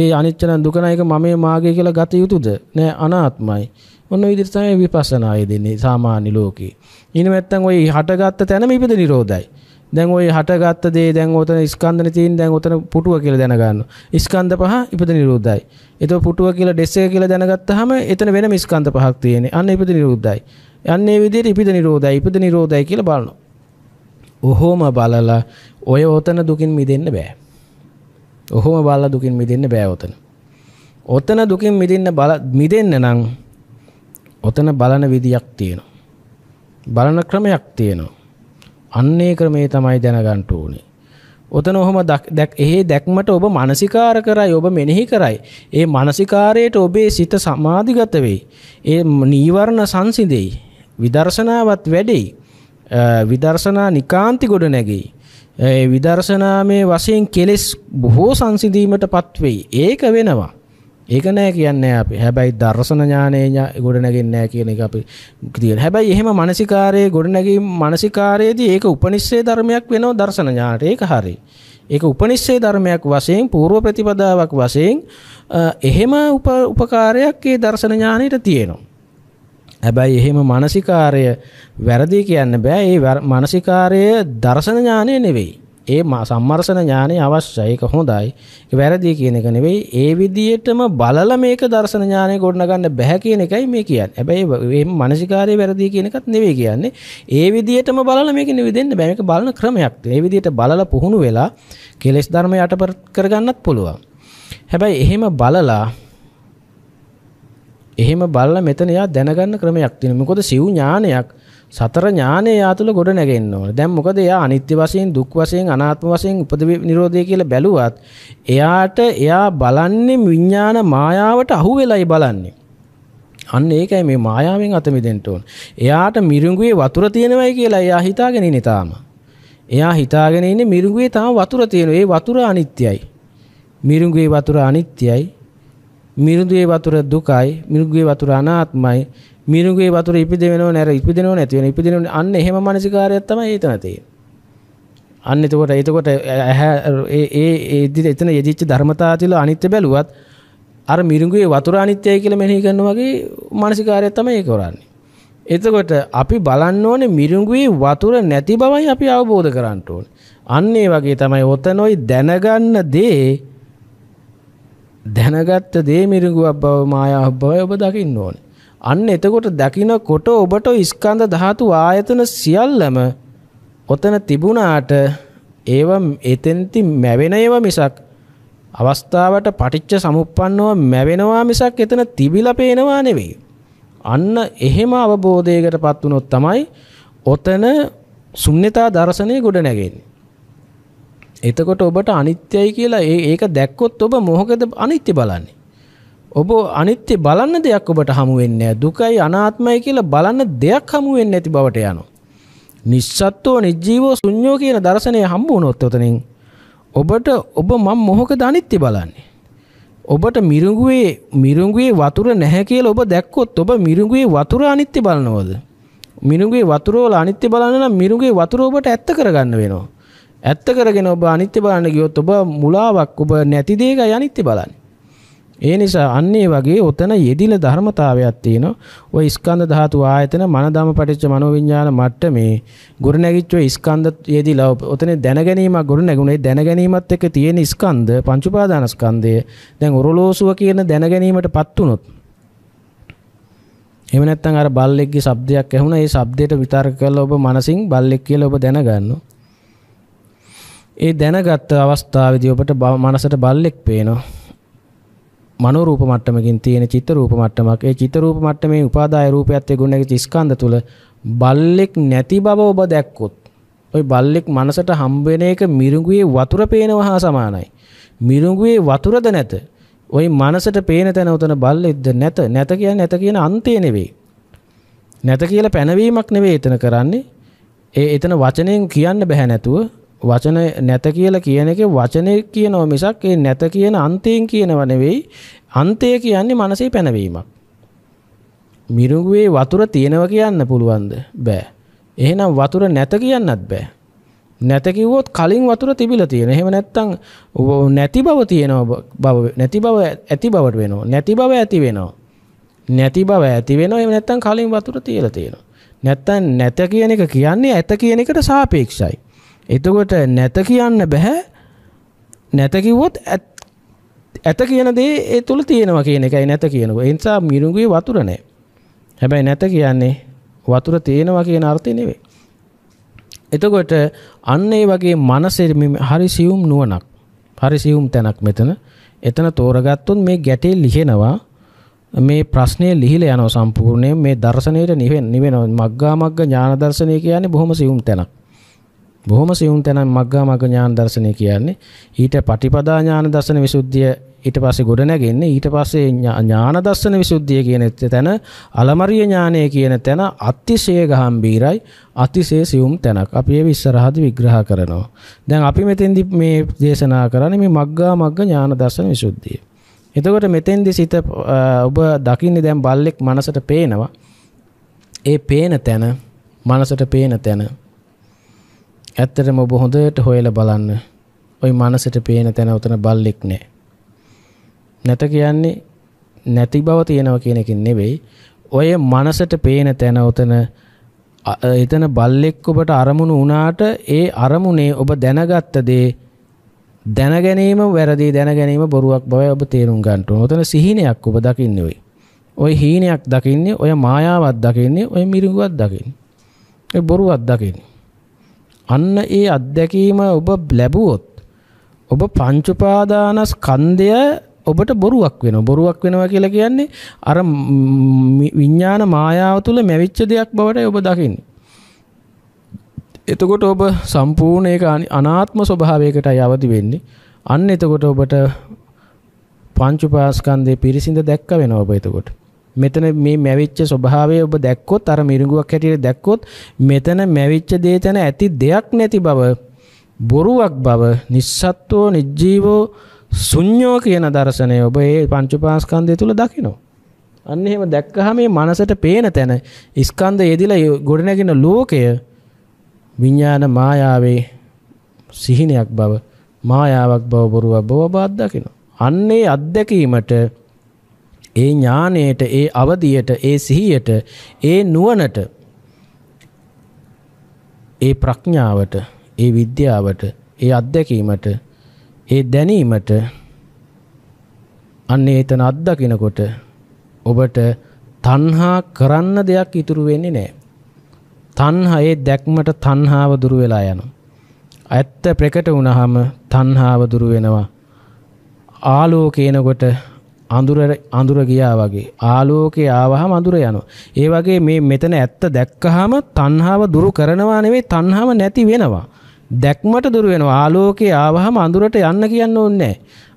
ඒ අනිච්චන දුකන එක මමේ මාගේ කියලා ගත යුතුද නෑ අනාත්මයි ඔන්න ඔය විදිහට තමයි විපස්සනා යෙදෙන්නේ සාමාන්‍ය ලෝකේ ඊන නැත්තම් ওই හටගත්ත තැනම ඉපද නිරෝධයි දැන් ওই හටගත්ත දේ දැන් ඔතන ස්කන්ධනේ තියෙන දැන් ඔතන පුටුව කියලා දැනගන්නවා. ස්කන්ධ පහ ඉපද නිරුද්ධයි. එතකොට පුටුව කියලා ඩෙස් එක කියලා දැනගත්තාම එතන වෙනම ස්කන්ධ පහක් තියෙන්නේ. අන්න ඉපද නිරුද්ධයි. අන්න ඒ විදිහට ඉපද නිරෝධයි ඉපද නිරෝධයි කියලා බලනවා. ඔහොම බලලා ඔය ඔතන දුකින් මිදෙන්න බෑ. ඔහොම බලලා දුකින් මිදෙන්න බෑ ඔතන. ඔතන දුකින් මිදෙන්න බල මිදෙන්න නම් ඔතන බලන විදියක් තියෙනවා. බලන ක්‍රමයක් තියෙනවා. අන්නේ ක්‍රමේ තමයි දැනගන්න ඕනේ. ඔතන ඔහොම එහේ දැක්මට ඔබ මානසිකාර කරයි ඔබ මෙනෙහි කරයි. ඒ මානසිකාරයට ඔබේ සිත සමාධිගත වෙයි. ඒ නීවරණ සංසිඳෙයි. විදර්ශනාවත් වැඩෙයි. විදර්ශනා නිකාන්ති ගොඩ නැගෙයි. ඒ විදර්ශනාමේ වශයෙන් කෙලෙස් බොහෝ සංසිඳීමටපත් වෙයි. ඒක වෙනවා. ඒක නෑ කියන්නේ අපි. හැබැයි දර්ශන ඥානයේ ගොඩනැගෙන්නේ නෑ කියන එක අපි කියන. හැබැයි එහෙම මානසිකාරයේ ගොඩනැගීම් මානසිකාරයේදී ඒක උපනිෂේ ධර්මයක් වෙනවා දර්ශන ඥානට. ඒක හරි. ඒක උපනිෂේ ධර්මයක් වශයෙන් పూర్ව ප්‍රතිපදාවක් වශයෙන් එහෙම උපකාරයක් ඒ දර්ශන ඥානෙට තියෙනවා. හැබැයි එහෙම මානසිකාරය වැරදි කියන්න බෑ. ඒ මානසිකාරය දර්ශන ඥානය නෙවෙයි. ඒ සම්මර්සන ඥානය අවශ්‍යයි ඒක හොඳයි වැරදි කියන එක නෙවෙයි ඒ විදිහටම බලලා මේක දර්ශන ඥානය ගොඩනගන්න බෑ කියන එකයි මේ කියන්නේ. හැබැයි එහෙම මානසිකාරයේ වැරදි කියන එකත් නෙවෙයි කියන්නේ. ඒ විදිහටම බලලා මේක නිවිදෙන්න බෑ. මේක බලන ක්‍රමයක්. ඒ විදිහට බලලා පුහුණු වෙලා කෙලෙස් ධර්ම යටපර කරගන්නත් පුළුවන්. හැබැයි එහෙම බලලා එහෙම බලලා මෙතන යා දැනගන්න ක්‍රමයක් තියෙනවා. මොකද සිව් ඥානයක් සතර ඥානය යාතුල ගොඩ නැගෙන්න ඕන. දැන් මොකද එයා අනිත්‍ය වශයෙන්, දුක් වශයෙන්, අනාත්ම වශයෙන් උපද නිරෝධය කියලා බැලුවත් එයාට එයා බලන්නේ විඥාන මායාවට අහු වෙලයි බලන්නේ. අන්න ඒකයි මේ මායාවෙන් අත මිදෙන්න ඕන. එයාට මිරිඟුවේ වතුර තියෙනවයි කියලා එයා හිතාගෙන ඉන්නේ තාම. එයා හිතාගෙන ඉන්නේ මිරිඟුවේ තාම වතුර තියෙනවා. ඒ වතුර අනිත්‍යයි. මිරිඟුවේ වතුර අනිත්‍යයි. මිරිඟුවේ වතුර දුකයි. මිරිඟුවේ වතුර අනාත්මයි. මිනිගේ වතුර ඉපදෙනව නැර ඉපදෙනව නැති වෙන ඉපදෙනව අන්න එහෙම මානසිකාරයක් තමයි එතන තියෙන්නේ. අන්න එතකොට එතකොට ඒ ඒ එතන යෙදිච්ච ධර්මතා තුළ අනිත්‍ය බැලුවත් අර මිරිඟුවේ වතුර අනිත්‍යයි කියලා මෙනෙහි කරන වගේ මානසිකාරය තමයි ඒක කරන්නේ. එතකොට අපි බලන්න ඕනේ මිරිඟුවේ වතුර නැති බවයි අපි අවබෝධ කරගන්න ඕනේ. අන්න ඒ වගේ තමයි ඔතනොයි දැනගන්න දේ දැනගත්ත දේ මිරිඟුවක් බව මායාවක් බවයි ඔබ දකින්න ඕනේ. අන්න එතකොට දකින කොට ඔබට ස්කන්ධ ධාතු ආයතන සියල්ලම ඔතන තිබුණාට ඒව එතෙන්ති මැවෙන ඒවා මිසක් අවස්ථාවට පටිච්ච සමුප්පන්නව මැවෙනවා මිසක් එතන තිබිලා පේනවා නෙවෙයි. අන්න එහෙම අවබෝධයකටපත් වුණොත් තමයි ඔතන ශුන්්‍යතා දර්ශනය ගොඩ නැගෙන්නේ. එතකොට ඔබට අනිත්‍යයි කියලා ඒක දැක්කොත් ඔබ මොහොකද අනිත්‍ය බලන්නේ? ඔබ අනිත්‍ය බලන්න දෙයක් ඔබට හමුවෙන්නේ දුකයි අනාත්මයි කියලා බලන්න දෙයක් හමුවෙන්නේ නැති බවට යනවා. නිස්සත්ත්වෝ නිජ්ජීවෝ ශුන්‍යෝ කියන දර්ශනය හම්බ වුණොත් උතනින් ඔබට ඔබ මම මොහොකද අනිත්‍ය බලන්නේ. ඔබට මිරිඟුවේ මිරිඟුවේ වතුර නැහැ කියලා ඔබ දැක්කොත් ඔබ මිරිඟුවේ වතුර අනිත්‍ය බලනවද? මිරිඟුවේ වතුර වල අනිත්‍ය බලන්න නම් මිරිඟුවේ වතුර ඔබට ඇත්ත කරගන්න වෙනවා. ඇත්ත කරගෙන ඔබ අනිත්‍ය බලන්න ගියොත් ඔබ මුලාවක් ඔබ නැති දෙයක අනිත්‍ය බලන්නේ. ඒ නිසා අන්නේ වගේ ඔතන යෙදිල ධර්මතාවයක් තියෙනවා. ওই ස්කන්ධ ධාතු ආයතන මනදම පටිච්ච මනෝවිඤ්ඤාණ මට්ටමේ ගුරු නැගිච්ච ඔය ස්කන්ධ යෙදිලා ඔතන දැනගැනීමක් ගුරු නැගුණේ දැනගැනීමත් එක්ක තියෙන ස්කන්ධ පංච උපාදානස්කන්ධය දැන් ඔරලෝසුව කියන දැනගැනීමටපත් උනොත් එහෙම නැත්නම් අර බල්ලෙක්ගේ ශබ්දයක් ඇහුණා ඒ ශබ්දයට විතර්ක කරලා ඔබ මනසින් බල්ලෙක් කියලා ඔබ දැනගන්නවා. ඒ දැනගත් අවස්ථාවේදී ඔබට මනසට බල්ලෙක් පේනවා. මනෝ රූප මට්ටමකින් තියෙන චිත්ත රූප මට්ටමක්. ඒ චිත්ත රූප මට්ටමේ උපාදාය රූපයත් එගොන්න නැගිච්ච ස්කන්ධ තුල බල්ලෙක් නැති බව ඔබ දැක්කොත් ওই බල්ලෙක් මනසට හම්බ වෙන එක මිරිඟුවේ වතුර පේනවා හා සමානයි. මිරිඟුවේ වතුරද නැත. ওই මනසට පේන තැන උතන බල්ලෙක්ද නැත. නැත කියන්නේ නැත කියන අන්තය නෙවෙයි. නැත කියලා පැනවීමක් නෙවෙයි එතන කරන්නේ. ඒ එතන වචනයෙන් කියන්න බෑ නැතුව වචන නැත කියලා කියන එක වචනේ කියනව මිසක් ඒ නැත කියන අන්තයෙන් කියනව නෙවෙයි අන්තය කියන්නේ මනසේ පැනවීමක් මිරිඟුවේ වතුර තියෙනවා කියන්න පුළුවන්ද බෑ එහෙනම් වතුර නැත කියන්නත් බෑ නැත කිව්වොත් කලින් වතුර තිබිලා තියෙන. එහෙම නැත්නම් නැති බව තියෙනවා බව නැති බව ඇති බවට වෙනවා. නැති බව ඇති වෙනවා. නැති බව ඇති වෙනවා. එහෙම නැත්නම් කලින් වතුර තියලා තියෙනවා. නැත්නම් නැත කියන එක කියන්නේ ඇත කියන එකට සාපේක්ෂයි. එතකොට නැත කියන්න බැහැ නැතකිවොත් ඇත කියන දේ ඒ තුළ තියෙනවා කියන එකයි නැත කියනක එනිසා මිරුගේ වතුරනෑ හැබැයි නැත කියන්නේ වතුර තියෙනවා කියන අර්ථය නෙවේ. එතකොට අන්න ඒ වගේ මනසෙම හරි සියුම් නුවණක් හරි සියුම් තැනක් මෙතන එතන තෝරගත්තොත් මේ ගැටේ ලිහෙනවා මේ ප්‍රශ්නේ ලිහිලා යනවා සම්පූර්ණයෙන් මේ දර්ශනයේ නිවෙන නිවෙන මග්ගා මග්ග ඥාන දර්ශනය කියන්නේ බොහොම සියුම් තැනක්. බොහොම සියුම් තැන මග්ගා මග්ග ඥාන දර්ශනය කියන්නේ ඊට පටිපදා ඥාන දර්ශන විසුද්ධිය ඊට පස්සේ ගොඩ නැගෙන්නේ ඊට පස්සේ ඥාන දර්ශන විසුද්ධිය කියන තැන අලමරිය ඥානය කියන තැන අතිශය ගැඹීරයි අතිශය සියුම් තැනක් අපි ඒක ඉස්සරහදී විග්‍රහ කරනවා දැන් අපි මෙතෙන්දි මේ දේශනා කරන්නේ මේ මග්ගා මග්ග ඥාන දර්ශන විසුද්ධිය එතකොට මෙතෙන්දි සිත ඔබ දකින්නේ දැන් බල්ලෙක් මනසට පේනවා ඒ පේන තැන මනසට පේන තැන ඇත්තටම ඔබ හොඳට හොයලා බලන්න. ওই මනසට පේන තැන උතන බල්ලෙක් නැහැ. නැත කියන්නේ නැති බව තියෙනවා කියන එකෙන් නෙවෙයි. ඔය මනසට පේන තැන උතන එතන බල්ලෙක් ඔබට අරමුණු වුණාට ඒ අරමුණේ ඔබ දැනගත්ත දේ දැන ගැනීම වැරදි දැන ගැනීම බොරුවක් බවයි ඔබ තේරුම් ගන්න ඕන. ඔතන සිහිනයක් ඔබ දකින්නේ ඔයි. ඔය හීනයක් දකින්නේ ඔය මායාවක් දකින්නේ ඔය මිරිඟුවක් දකින්නේ. ඔය බොරුවක් දකින්නේ. අන්න ඒ අත්දැකීම ඔබ ලැබුවොත් ඔබ පංච උපාදානස්කන්ධය ඔබට බොරුවක් වෙනවා බොරුවක් වෙනවා කියලා කියන්නේ අර විඥාන මායාව තුල මැවිච්ච දෙයක් බවට ඔබ දකින්නේ. එතකොට ඔබ සම්පූර්ණ ඒක අනාත්ම ස්වභාවයකටයි අවදි වෙන්නේ. අන්න එතකොට ඔබට පංච උපාස්කන්ධේ පිරිසිඳ දැක්ක වෙනවා ඔබ එතකොට. මෙතන මේ මැවිච්ච ස්වභාවය ඔබ දැක්කොත් අර මිරිඟුවක් හැටියට දැක්කොත් මෙතන මැවිච්ච දේ තැන ඇති දෙයක් නැති බව බොරුවක් බව නිස්සත්වෝ නිජ්ජීවෝ ශුන්‍යෝ කියන දර්ශනය ඔබ ඒ පංචපාස්කන්ධය තුල දකිනවා. අන්න එහෙම දැක්කහම මේ මනසට පේන තැන ස්කන්ධය යෙදিলা ගොඩනැගෙන ලෝකය විඥාන මායාවේ සිහිනයක් බව මායාවක් බව බොරුවක් බව ඔබ අත්දකිනවා. අන්නේ අත්දැකීමට ඒ ඥානයට ඒ අවදියට ඒ සිහියට ඒ නුවණට ඒ ප්‍රඥාවට ඒ විද්‍යාවට ඒ අත්දැකීමට ඒ දැනීමට අන්න එතන අත්දකිනකොට ඔබට තණ්හා කරන්න දෙයක් ඉතුරු වෙන්නේ නැහැ. තණ්හා ඒ දැක්මට තණ්හාව දුර වෙලා යනවා. ඇත්ත ප්‍රකට වුණාම තණ්හාව දුර වෙනවා. ආලෝකේනකොට අඳුර අඳුර ගියා වගේ ආලෝකය ආවහම අඳුර යනවා. ඒ වගේ මේ මෙතන ඇත්ත දැක්කහම තණ්හාව දුරු කරනවා නෙවෙයි තණ්හාව නැති වෙනවා. දැක්මට දුරු වෙනවා. ආලෝකය ආවහම අඳුරට යන්න කියන්න ඕනේ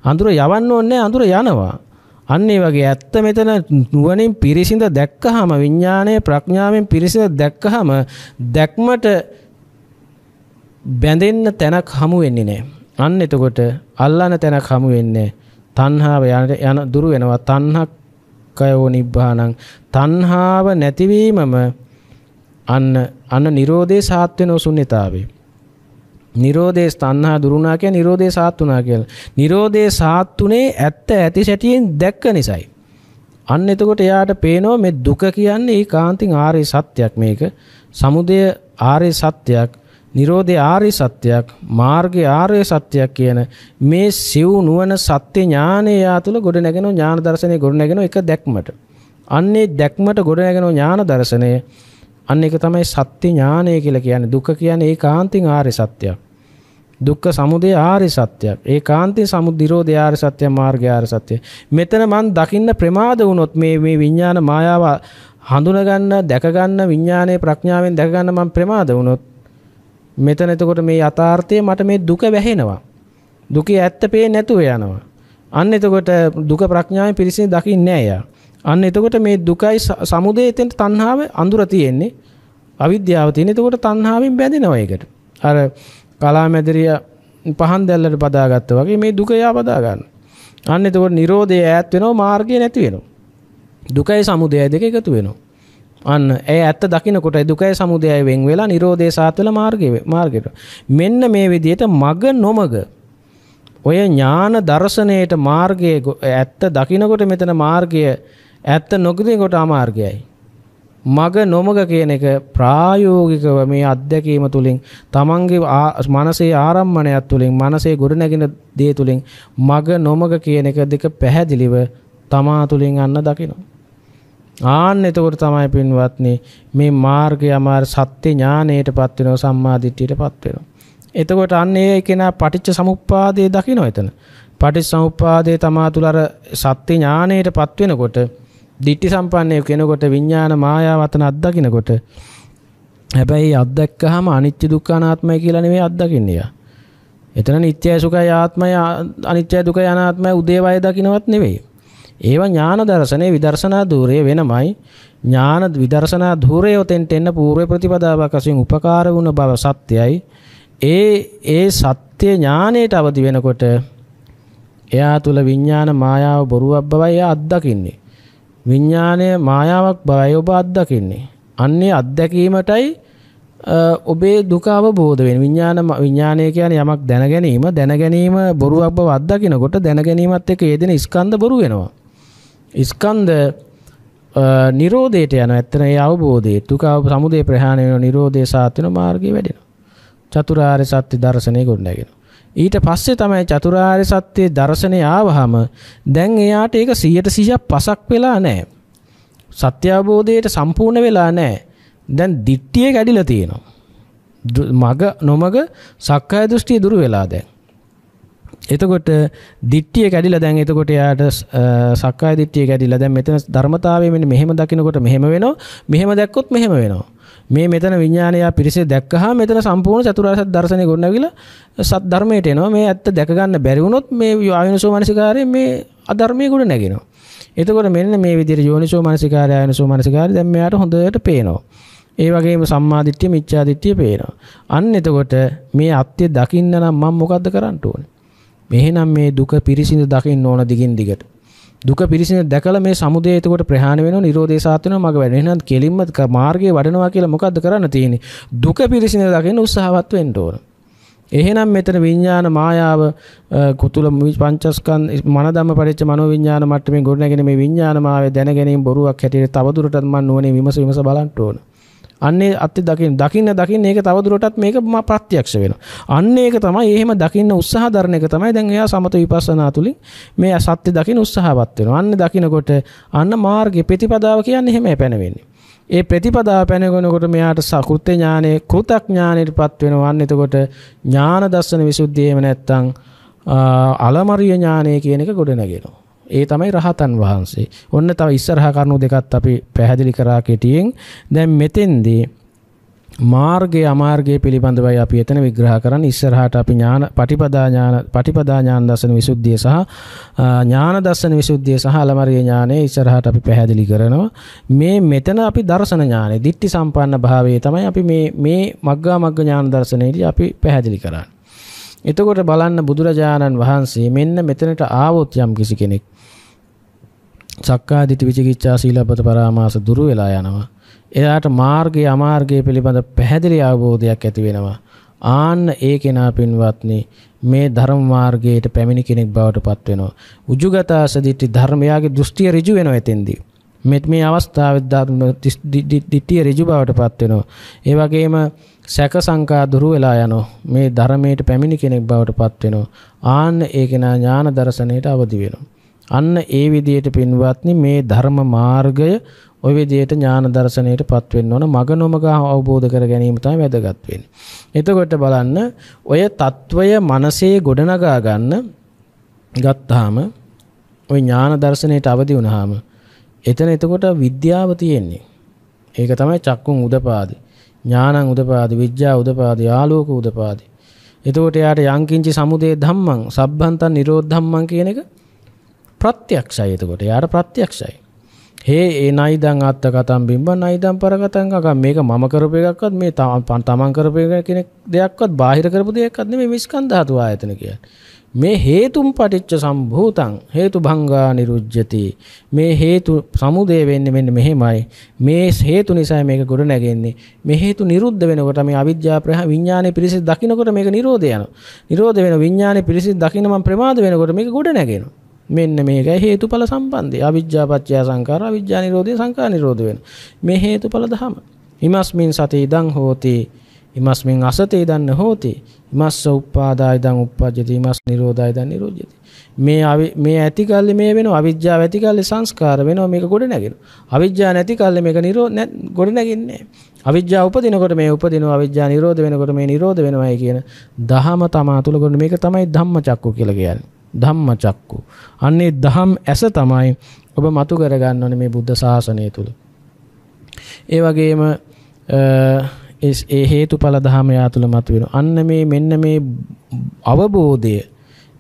අඳුර යවන්න ඕනේ අඳුර යනවා. අන්න ඒ වගේ ඇත්ත මෙතන නුවණින් පිරිසිඳ දැක්කහම විඥාණය ප්‍රඥාවෙන් පිරිසිඳ දැක්කහම දැක්මට බැඳෙන්න තැනක් හමු වෙන්නේ නැහැ. අන්න එතකොට අල්ලන තැනක් හමු වෙන්නේ නැහැ. තණ්හාව යන දුරු වෙනවා තණ්හක්කයෝ නිබ්බාණං තණ්හාව නැතිවීමම අන්න අන්න Nirodhe සාත් වෙන ශුන්්‍යතාවේ Nirodhe තණ්හා දුරුණා කියන්නේ Nirodhe සාත් වුණා කියලා. Nirodhe සාත් උනේ ඇත්ත ඇති සැටියෙන් දැක්ක නිසායි. අන්න එතකොට එයාට පේනවා මේ දුක කියන්නේ ඒකාන්තින් ආර්ය සත්‍යයක් මේක. සමුදය ආර්ය සත්‍යයක් නිරෝධය ආර්ය සත්‍යයක් මාර්ගය ආර්ය සත්‍යයක් කියන මේ සිව් නුවණ සත්‍ය ඥානය යාතුල ගොඩ නැගෙන ඥාන දර්ශනය ගොඩ නැගෙන එක දැක්මට අන්නේ දැක්මට ගොඩ නැගෙන ඥාන දර්ශනය අන්න එක තමයි සත්‍ය ඥානය කියලා කියන්නේ දුක කියන්නේ ඒකාන්තින් ආර්ය සත්‍යයක් දුක්ඛ සමුදය ආර්ය සත්‍යයක්. ඒකාන්තේ සමුද්දිරෝධය ආර්ය සත්‍ය මාර්ගය ආර්ය සත්‍ය. මෙතන මන් දකින්න ප්‍රමාද වුණොත් මේ මේ විඥාන මායාව හඳුනගන්න, දැකගන්න විඥානයේ ප්‍රඥාවෙන් දැකගන්න මන් ප්‍රමාද වුණොත් මෙතන එතකොට මේ යථාර්ථය මට මේ දුක වැහෙනවා. දුකේ ඇත්ත පේන්නේ නැතුව යනවා. අන්න එතකොට දුක ප්‍රඥාවෙන් පිරිසිදු දකින්නේ නැහැ යා. අන්න එතකොට මේ දුකයි සමුදේ එතෙන් තණ්හාව අඳුර තියෙන්නේ. අවිද්‍යාව තියෙන. එතකොට තණ්හාවෙන් බැඳෙනවා ඒකට. අර කලාමැදිරිය පහන් දැල්ලට පදාගත්තා වගේ මේ දුක යා පදා ගන්න. අන්න එතකොට Nirodhe ඈත් වෙනවා මාර්ගය නැති වෙනවා. දුකයි සමුදයයි දෙක එකතු වෙනවා. අන්න ඒ ඇත්ත දකිනකොට දුකයි සමුදයයි වෙන් වෙලා Nirodhe සාත්වල මාර්ගයේ මාර්ගයට. මෙන්න මේ විදිහට මග නොමග ඔය ඥාන දර්ශනයේට මාර්ගයේ ඇත්ත දකිනකොට මෙතන මාර්ගය ඇත්ත නොගිනකොට අමාර්ගයයි. මග නොමග කියන එක ප්‍රායෝගිකව මේ අත්දැකීම තුළින් තමන්ගේ මනසේ ආරම්මණයක් තුළින් මනසේ ගොඩනැගෙන දේ තුළින් මග නොමග කියන එක දෙක පැහැදිලිව තමා තුළින් අන්න දකිනවා. ආන්න එතකොට තමයි පින්වත්නි මේ මාර්ගය අමාර සත්‍ය ඥානයටපත් වෙනවා සම්මාදිට්ඨියටපත් වෙනවා. එතකොට අන්න ඒ කෙනා පටිච්ච සමුප්පාදයේ දකින්න එතන. පටිච්ච සමුප්පාදයේ තමා තුල අර සත්‍ය ඥානයටපත් වෙනකොට දිට්ඨි සම්පන්නය කෙනෙකුට විඥාන මායාවතන අත්දකින්නකොට හැබැයි අත්දැක්කහම අනිත්‍ය දුක්ඛ අනාත්මයි කියලා නෙමෙයි අත්දකින්නේ. එතන නිට්ටයයි සුඛයි ආත්මයි අනිත්‍යයි දුකයි අනාත්මයි උදේවය දකින්නවත් නෙවෙයි. ඒවා ඥාන දර්ශනේ විදර්ශනා ධූරය වෙනමයි ඥාන විදර්ශනා ධූරය උතෙන්ට එන්න పూర్ව ප්‍රතිපදාවක් වශයෙන් උපකාර වුණ බව සත්‍යයි ඒ ඒ සත්‍ය ඥානයට අවදි වෙනකොට එයා තුල විඥාන මායාව බොරුවක් බවයි එයා අත්දකින්නේ විඥානය මායාවක් බවයි ඔබ අත්දකින්නේ අන්නේ අත්දැකීමටයි ඔබේ දුක අවබෝධ වෙන විඥාන විඥානය කියන්නේ යමක් දැන ගැනීම දැන ගැනීම බොරුවක් බව අත්දකිනකොට දැන ගැනීමත් එක්ක යෙදෙන ස්කන්ධ බොරු වෙනවා ස්කන්ධ නිරෝධයට යන ඇත්තන ඒ අවබෝධය දුක සමුදය ප්‍රහාණය වෙන නිරෝධය සාත්වන මාර්ගය වැඩෙනවා. චතුරාර්ය සත්‍ය දර්ශනය ගොඩනගෙන. ඊට පස්සේ තමයි චතුරාර්ය සත්‍යයේ දර්ශනය ආවහම දැන් එයාට ඒක 100% පසක් වෙලා නැහැ. සත්‍ය අවබෝධයට සම්පූර්ණ වෙලා නැහැ. දැන් ditthිය කැඩිලා තියෙනවා. මග නොමග සක්කාය දෘෂ්ටිය දුරු වෙලා දැන්. එතකොට දිට්ටිය කැඩිලා දැන් එතකොට යාට සක්කාය දිට්ටිය කැඩිලා දැන් මෙතන ධර්මතාවය මෙන්න මෙහෙම දකිනකොට මෙහෙම වෙනවා මෙහෙම දැක්කොත් මෙහෙම වෙනවා මේ මෙතන විඥානය පිරිසේ දැක්කහම මෙතන සම්පූර්ණ චතුරාර්ය සත්‍ය දර්ශනය ගොඩනගිලා සත් ධර්මයට එනවා මේ ඇත්ත දැක ගන්න බැරි වුණොත් මේ ආයනසෝ මනසිකාරයේ මේ අධර්මයේ ගොඩ නැගෙනවා එතකොට මෙන්න මේ විදිහට යෝනිසෝ මනසිකාරය ආයනසෝ මනසිකාරය දැන් මෙයාට හොඳට පේනවා ඒ වගේම සම්මාදිට්ඨිය මිච්ඡාදිට්ඨිය පේනවා අන්න එතකොට මේ අත්‍ය දකින්න නම් මම මොකද්ද කරන්න ඕනේ එහෙනම් මේ දුක පිරිසිඳ දකින්න ඕන දිගින් දිගට. දුක පිරිසිඳ දැකලා මේ සමුදය එතකොට ප්‍රහාණය වෙනවා, නිරෝධය සාත් වෙනවා, මග වැඩ. එහෙනම් කෙලින්ම මාර්ගයේ වඩනවා කියලා මොකද්ද කරන්න තියෙන්නේ? දුක පිරිසිඳ දකින්න උත්සාහවත් වෙන්න ඕන. එහෙනම් මෙතන විඥාන මායාව කුතුල පංචස්කන් මනදම පරිච්ච මනෝ විඥාන මට්ටමින් ගොඩනගෙන මේ විඥාන මාවේ දැන ගැනීම බොරුවක් හැටියට තවදුරටත් මන් නුවණේ විමස විමස බලන්න ඕන. අන්නේ අත්‍ය දකින්න දකින්න දකින්න ඒක තවදුරටත් මේක ප්‍රත්‍යක්ෂ වෙනවා. අන්න ඒක තමයි එහෙම දකින්න උත්සාහ දරන එක තමයි දැන් එයා සමත විපස්සනා තුලින් මේ සත්‍ය දකින්න උත්සාහවත් වෙනවා. අන්න දකින්නකොට අන්න මාර්ගේ ප්‍රතිපදාව කියන්නේ එහෙමයි පැනවෙන්නේ. ඒ ප්‍රතිපදාව පැනගෙනකොට මෙයාට සකෘත්‍ය ඥානෙ කෘතඥානෙටපත් වෙනවා. අන්න එතකොට ඥාන දර්ශන විසුද්ධිය එහෙම නැත්තම් අලමරිය ඥානය කියන එක ගොඩනගෙනවා. ඒ තමයි රහතන් වහන්සේ. ඔන්න තව ඉස්සරහා කරුණු දෙකත් අපි පැහැදිලි කරා කෙටියෙන්. දැන් මෙතෙන්දී මාර්ගය අමාර්ගය පිළිබඳවයි අපි එතන විග්‍රහ කරන්න ඉස්සරහට අපි ඥාන පටිපදා ඥාන පටිපදා ඥාන දර්ශන විසුද්ධිය සහ ඥාන දර්ශන විසුද්ධිය සහ අලමරිය ඥානය ඉස්සරහට අපි පැහැදිලි කරනවා මේ මෙතන අපි දර්ශන ඥානෙ දිට්ටි සම්පන්න භාවයේ තමයි අපි මේ මේ මග්ගා මග්ග ඥාන දර්ශනයේදී අපි පැහැදිලි කරන්නේ එතකොට බලන්න බුදුරජාණන් වහන්සේ මෙන්න මෙතනට ආවොත් යම් කිසි කෙනෙක් සක්කාදිටි විචිකිච්ඡා සීලබ්බත පරාමාස දුරු වෙලා යනවා. එයාට මාර්ගයේ අමාර්ගයේ පිළිබඳ පැහැදිලි අවබෝධයක් ඇති වෙනවා. ආන්න ඒ කෙනා පින්වත්නි මේ ධර්ම මාර්ගයට පැමිණි කෙනෙක් බවට පත් වෙනවා. උජුගතාස දිට්ඨි ධර්මයාගේ දෘෂ්ටිය ඍජු වෙනවා එතෙන්දී. මෙත් මේ අවස්ථාවේ ධර්ම දිට්ඨිය ඍජු බවට පත් වෙනවා. ඒ වගේම සැක සංකා දුරු වෙලා යනවා. මේ ධර්මයට පැමිණි කෙනෙක් බවට පත් වෙනවා. ආන්න ඒ කෙනා ඥාන දර්ශනයට අවදි වෙනවා. අන්න ඒ විදිහට පින්වත්නි මේ ධර්ම මාර්ගය ඔය විදිහට ඥාන දර්ශනයටපත් වෙන්න ඕන මග නොමගා අවබෝධ කර ගැනීම තමයි වැදගත් වෙන්නේ. එතකොට බලන්න ඔය తত্ত্বය මනසේ ගොඩනගා ගන්න ගත්තාම ඔය ඥාන දර්ශනයට අවදි වුණාම එතන එතකොට විද්‍යාව තියෙන්නේ. ඒක තමයි චක්කුන් උදපාදේ. ඥානං උදපාදේ, විද්‍යා උදපාදේ, ආලෝක උදපාදේ. එතකොට යාට යංකින්චි සමුදේ ධම්මං, සබ්බන්තං නිරෝධ ධම්මං කියන එක ප්‍රත්‍යක්ෂයි එතකොට. යාට ප්‍රත්‍යක්ෂයි. හේ ඒ නයිදන් අත්ත කතම් බිම්බ නයිදන් පරගතන් කක මේක මම කරපු එකක්වත් මේ තමන් තමන් කරපු එක කෙනෙක් දෙයක්වත් බාහිර කරපු දෙයක්වත් නෙමෙයි මේ ස්කන්ධ ධාතු ආයතන කියන්නේ. මේ හේතුම් පටිච්ච සම්භූතං හේතු භංගා නිරුජ්ජති මේ හේතු සමුදය වෙන්නේ මෙන්න මෙහෙමයි මේ හේතු නිසා මේක ගොඩ නැගෙන්නේ මේ හේතු නිරුද්ධ වෙනකොට මේ අවිද්‍යාව ප්‍රහ විඥානේ පිරිසිදු දකින්නකොට මේක නිරෝධය යනවා නිරෝධ වෙන විඥානේ පිරිසිදු දකින්න මම ප්‍රමාද වෙනකොට මේක ගොඩ නැගෙනවා මෙන්න මේක හේතුඵල සම්බන්ධය. අවිජ්ජාපච්චය සංඛාර, අවිජ්ජා නිරෝධය සංඛාර නිරෝධ වෙන. මේ හේතුඵල ධම. ඉමස්මින් සති ඉදං හෝති. ඉමස්මින් අසතේ ඉදන්න හෝති. ඉමස්ස උප්පාදා ඉදං උප්පජ්ජති. ඉමස් නිරෝධා ඉදං නිරෝධ්‍යති. මේ මේ ඇති කල්ලි මේ වෙනවා. අවිජ්ජාව ඇති කල්ලි සංස්කාර වෙනවා. මේක ගොඩ නැගෙනවා. අවිජ්ජා නැති කල්ලි මේක නිරෝධ ගොඩ නැගින්නේ අවිජ්ජා උපදිනකොට මේ උපදිනවා අවිජ්ජා නිරෝධ වෙනකොට මේ නිරෝධ වෙනවායි කියන දහම තමා තුල ගොඩ මේක තමයි ධම්මචක්කු කියලා කියන්නේ. ධම්මචක්කු. අන්නේ දහම් ඇස තමයි ඔබ මතු කරගන්න ඕනේ මේ බුද්ධ ශාසනය තුල. ඒ වගේම ඒ හේතුඵල ධහම යා තුල මතුවෙන. අන්න මේ මෙන්න මේ අවබෝධය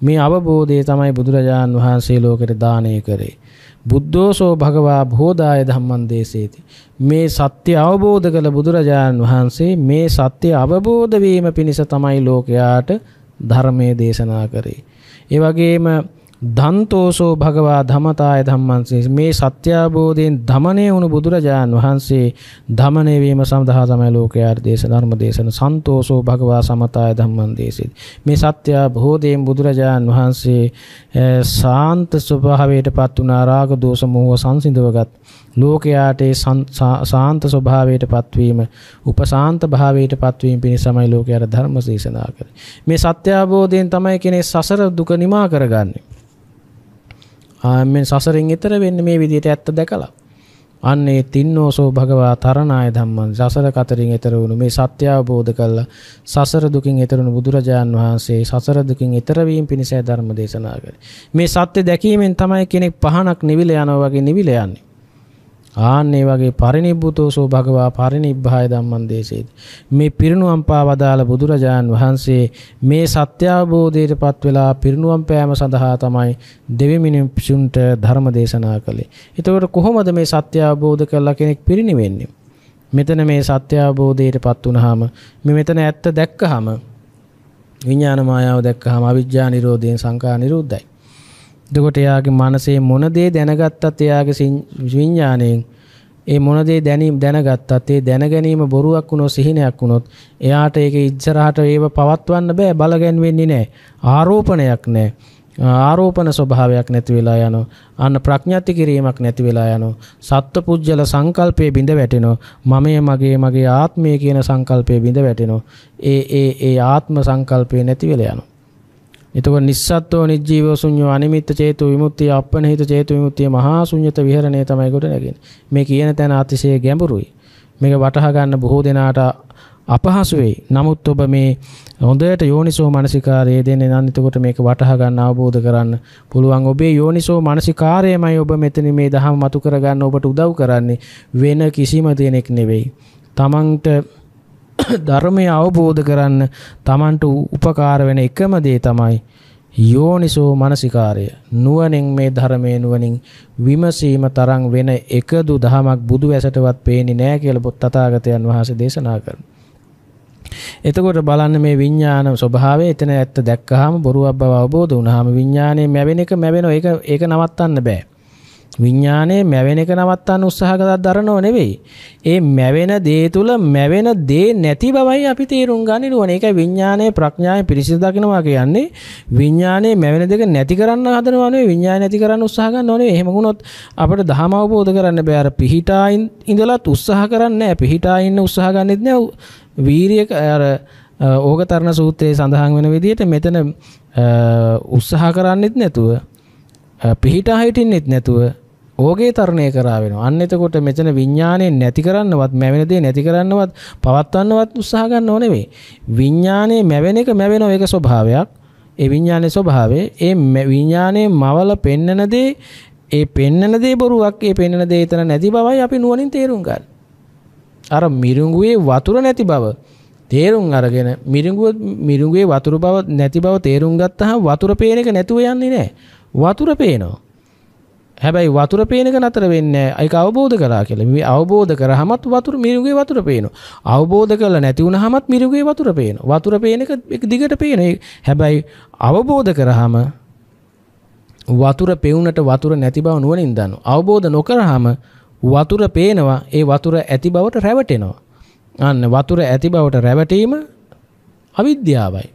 මේ අවබෝධය තමයි බුදුරජාන් වහන්සේ ලෝකෙට දානය කරේ. බුද්ධෝසෝ භගවා බෝධාය ධම්මං දේසේති මේ සත්‍ය අවබෝධ කළ බුදුරජාණන් වහන්සේ මේ සත්‍ය අවබෝධ වීම පිණිස තමයි ලෝකයාට ධර්මයේ දේශනා කරේ ඒ වගේම ධන්තෝසෝ භගවා ධමතාය ධම්මංසේ මේ සත්‍යාබෝධයෙන් ධමණය වුණු බුදුරජාන් වහන්සේ ධමණය වීම සඳහා තමයි ලෝකයාට දේශ ධර්ම දේශන සන්තෝසෝ භගවා සමතාය ධම්මං දේශිත මේ සත්‍යාබෝධයෙන් බුදුරජාන් වහන්සේ සාන්ත ස්වභාවයට පත් වුණා රාග දෝෂ මෝහ සංසිඳවගත් ලෝකයාට සාන්ත ස්වභාවයට පත්වීම උපසාන්ත භාවයට පත්වීම පිණිසමයි ලෝකයාට ධර්ම දේශනා කරන්නේ මේ සත්‍යාබෝධයෙන් තමයි කෙනෙක් සසර දුක නිමා කරගන්නේ ආමෙන් සසරින් ඈතර වෙන්න මේ විදිහට ඇත්ත දැකලා අන්න ඒ තින්නෝසෝ භගවා තරණාය ධම්මං සසර කතරින් ඈතර වුණු මේ සත්‍ය අවබෝධ කරලා සසර දුකින් ඈතර වුණු බුදුරජාන් වහන්සේ සසර දුකින් ඈතර වීම පිණිස ධර්ම දේශනා කරේ මේ සත්‍ය දැකීමෙන් තමයි කෙනෙක් පහනක් නිවිල යනවා වගේ නිවිල යන්නේ ආන්නේ වගේ පරිනිබ්බුතෝසෝ භගවා පරිනිබ්බාය ධම්මං දේශේති මේ පිරිණුවම් පාවදාල බුදුරජාන් වහන්සේ මේ සත්‍ය අවබෝධයටපත් වෙලා පිරිණුවම් පෑම සඳහා තමයි දෙවි මිනිසුන්ට ධර්ම දේශනා කළේ. එතකොට කොහොමද මේ සත්‍ය අවබෝධ කළා කෙනෙක් පිරිණිවෙන්නේ? මෙතන මේ සත්‍ය අවබෝධයටපත් වුනහම මේ මෙතන ඇත්ත දැක්කහම විඥාන මායාව දැක්කහම අවිජ්ජා නිරෝධයෙන් සංකා නිරුද්ධයි. එතකොට එයාගේ මනසේ මොන දේ දැනගත්තත් එයාගේ විඥාණයෙන් ඒ මොන දේ දැනීම දැනගත්තත් ඒ දැන ගැනීම බොරුවක් වුණොත් සිහිනයක් වුණොත් එයාට ඒක ඉස්සරහට ඒව පවත්වන්න බෑ බලගැන් වෙන්නේ නෑ ආරෝපණයක් නෑ ආරෝපණ ස්වභාවයක් නැති වෙලා යනවා අන්න ප්‍රඥාති කිරීමක් නැති වෙලා යනවා සත්පුජ්‍යල සංකල්පයේ බිඳ වැටෙනවා මමයේ මගේ මගේ ආත්මය කියන සංකල්පයේ බිඳ වැටෙනවා ඒ ඒ ඒ ආත්ම සංකල්පය නැති වෙලා යනවා එතකොට නිස්සත්ත්වෝ නිජීවෝ ශුන්‍යෝ අනිමිත්ත චේතු විමුක්තිය අපනහිත චේතු විමුක්තිය මහා ශුන්්‍යත විහරණය තමයි කොට නැගෙන්නේ. මේ කියන තැන අතිශය ගැඹුරුයි. මේක වටහා ගන්න බොහෝ දෙනාට අපහසු වෙයි. නමුත් ඔබ මේ හොඳට යෝනිසෝ මානසිකාරය දෙන්නේ නම් එතකොට මේක වටහා ගන්න අවබෝධ කරන්න පුළුවන්. ඔබේ යෝනිසෝ මානසිකාරයමයි ඔබ මෙතන මේ දහම මතු කරගන්න ඔබට උදව් කරන්නේ වෙන කිසිම දෙයක් නෙවෙයි. තමන්ට ධර්මය අවබෝධ කරන්න Tamanට උපකාර වෙන එකම දේ තමයි යෝනිසෝ මනසිකාරය නුවණින් මේ ධර්මයේ නුවණින් විමසීම තරම් වෙන එකදු දහමක් බුදු ඇසටවත් පේන්නේ නැහැ කියලා පොත් තථාගතයන් වහන්සේ දේශනා කරනවා. එතකොට බලන්න මේ විඥාන ස්වභාවය එතන ඇත්ත දැක්කහම බොරුවක් බව අවබෝධ වුණාම විඥානයේ මැවෙන එක මැවෙන එක ඒක නවත්තන්න බෑ. විඥානයේ මැවෙන එක නවත්තන්න උත්සාහකදක් දරනව නෙවෙයි. ඒ මැවෙන දේ තුල මැවෙන දේ නැති බවයි අපි තීරුම් ගන්න ඕන. ඒකයි විඥානයේ ප්‍රඥාවේ පිරිසිදු දකින්නවා කියන්නේ. විඥානයේ මැවෙන දෙක නැති කරන්න හදනවා නෙවෙයි විඥානය නැති කරන්න උත්සාහ ගන්නව නෙවෙයි. එහෙම වුණොත් අපිට ධහම අවබෝධ කරන්න බෑ. අර පිහිටා ඉඳලත් උත්සාහ කරන්නේ නැහැ. පිහිටා ඉන්න උත්සාහ ගන්නෙත් නැහැ. වීරිය අර ඕගතරණ සූත්‍රයේ සඳහන් වෙන විදිහට මෙතන උත්සාහ කරන්නෙත් නැතුව පිහිටා හිටින්නෙත් නැතුව ඕගේ තරණය කරා වෙනවා. අන්න එතකොට මෙතන විඥානය නැති කරන්නවත්, මැවෙන දේ නැති කරන්නවත්, පවත්වන්නවත් උත්සාහ ගන්නව නෙවෙයි. විඥානයේ මැවෙන එක මැවෙනවා ඒක ස්වභාවයක්. ඒ විඥානයේ ස්වභාවය ඒ විඥානයේ මවල පෙන්නන දේ ඒ පෙන්නන දේ බොරුවක්, ඒ පෙන්නන දේ එතන නැති බවයි අපි නුවණින් තේරුම් ගන්න. අර මිරිඟුවේ වතුර නැති බව තේරුම් අරගෙන මිරිඟුව මිරිඟුවේ වතුර බව නැති බව තේරුම් ගත්තහම වතුර පේන එක නැතුව යන්නේ නැහැ. වතුර පේනවා. හැබැයි වතුර පේන එක නතර වෙන්නේ ඒක අවබෝධ කරා කියලා. මේ අවබෝධ කරාමත් වතුර මිරිඟුවේ වතුර පේනවා. අවබෝධ කරලා නැති වුනහමත් මිරිඟුවේ වතුර පේනවා. වතුර පේන එක එක දිගට පේනවා. හැබැයි අවබෝධ කරාම වතුර පෙවුනට වතුර නැති බව නුවණින් දන්නවා. අවබෝධ නොකරාම වතුර පේනවා. ඒ වතුර ඇති බවට රැවටෙනවා. අන්න වතුර ඇති බවට රැවටීම අවිද්‍යාවයි.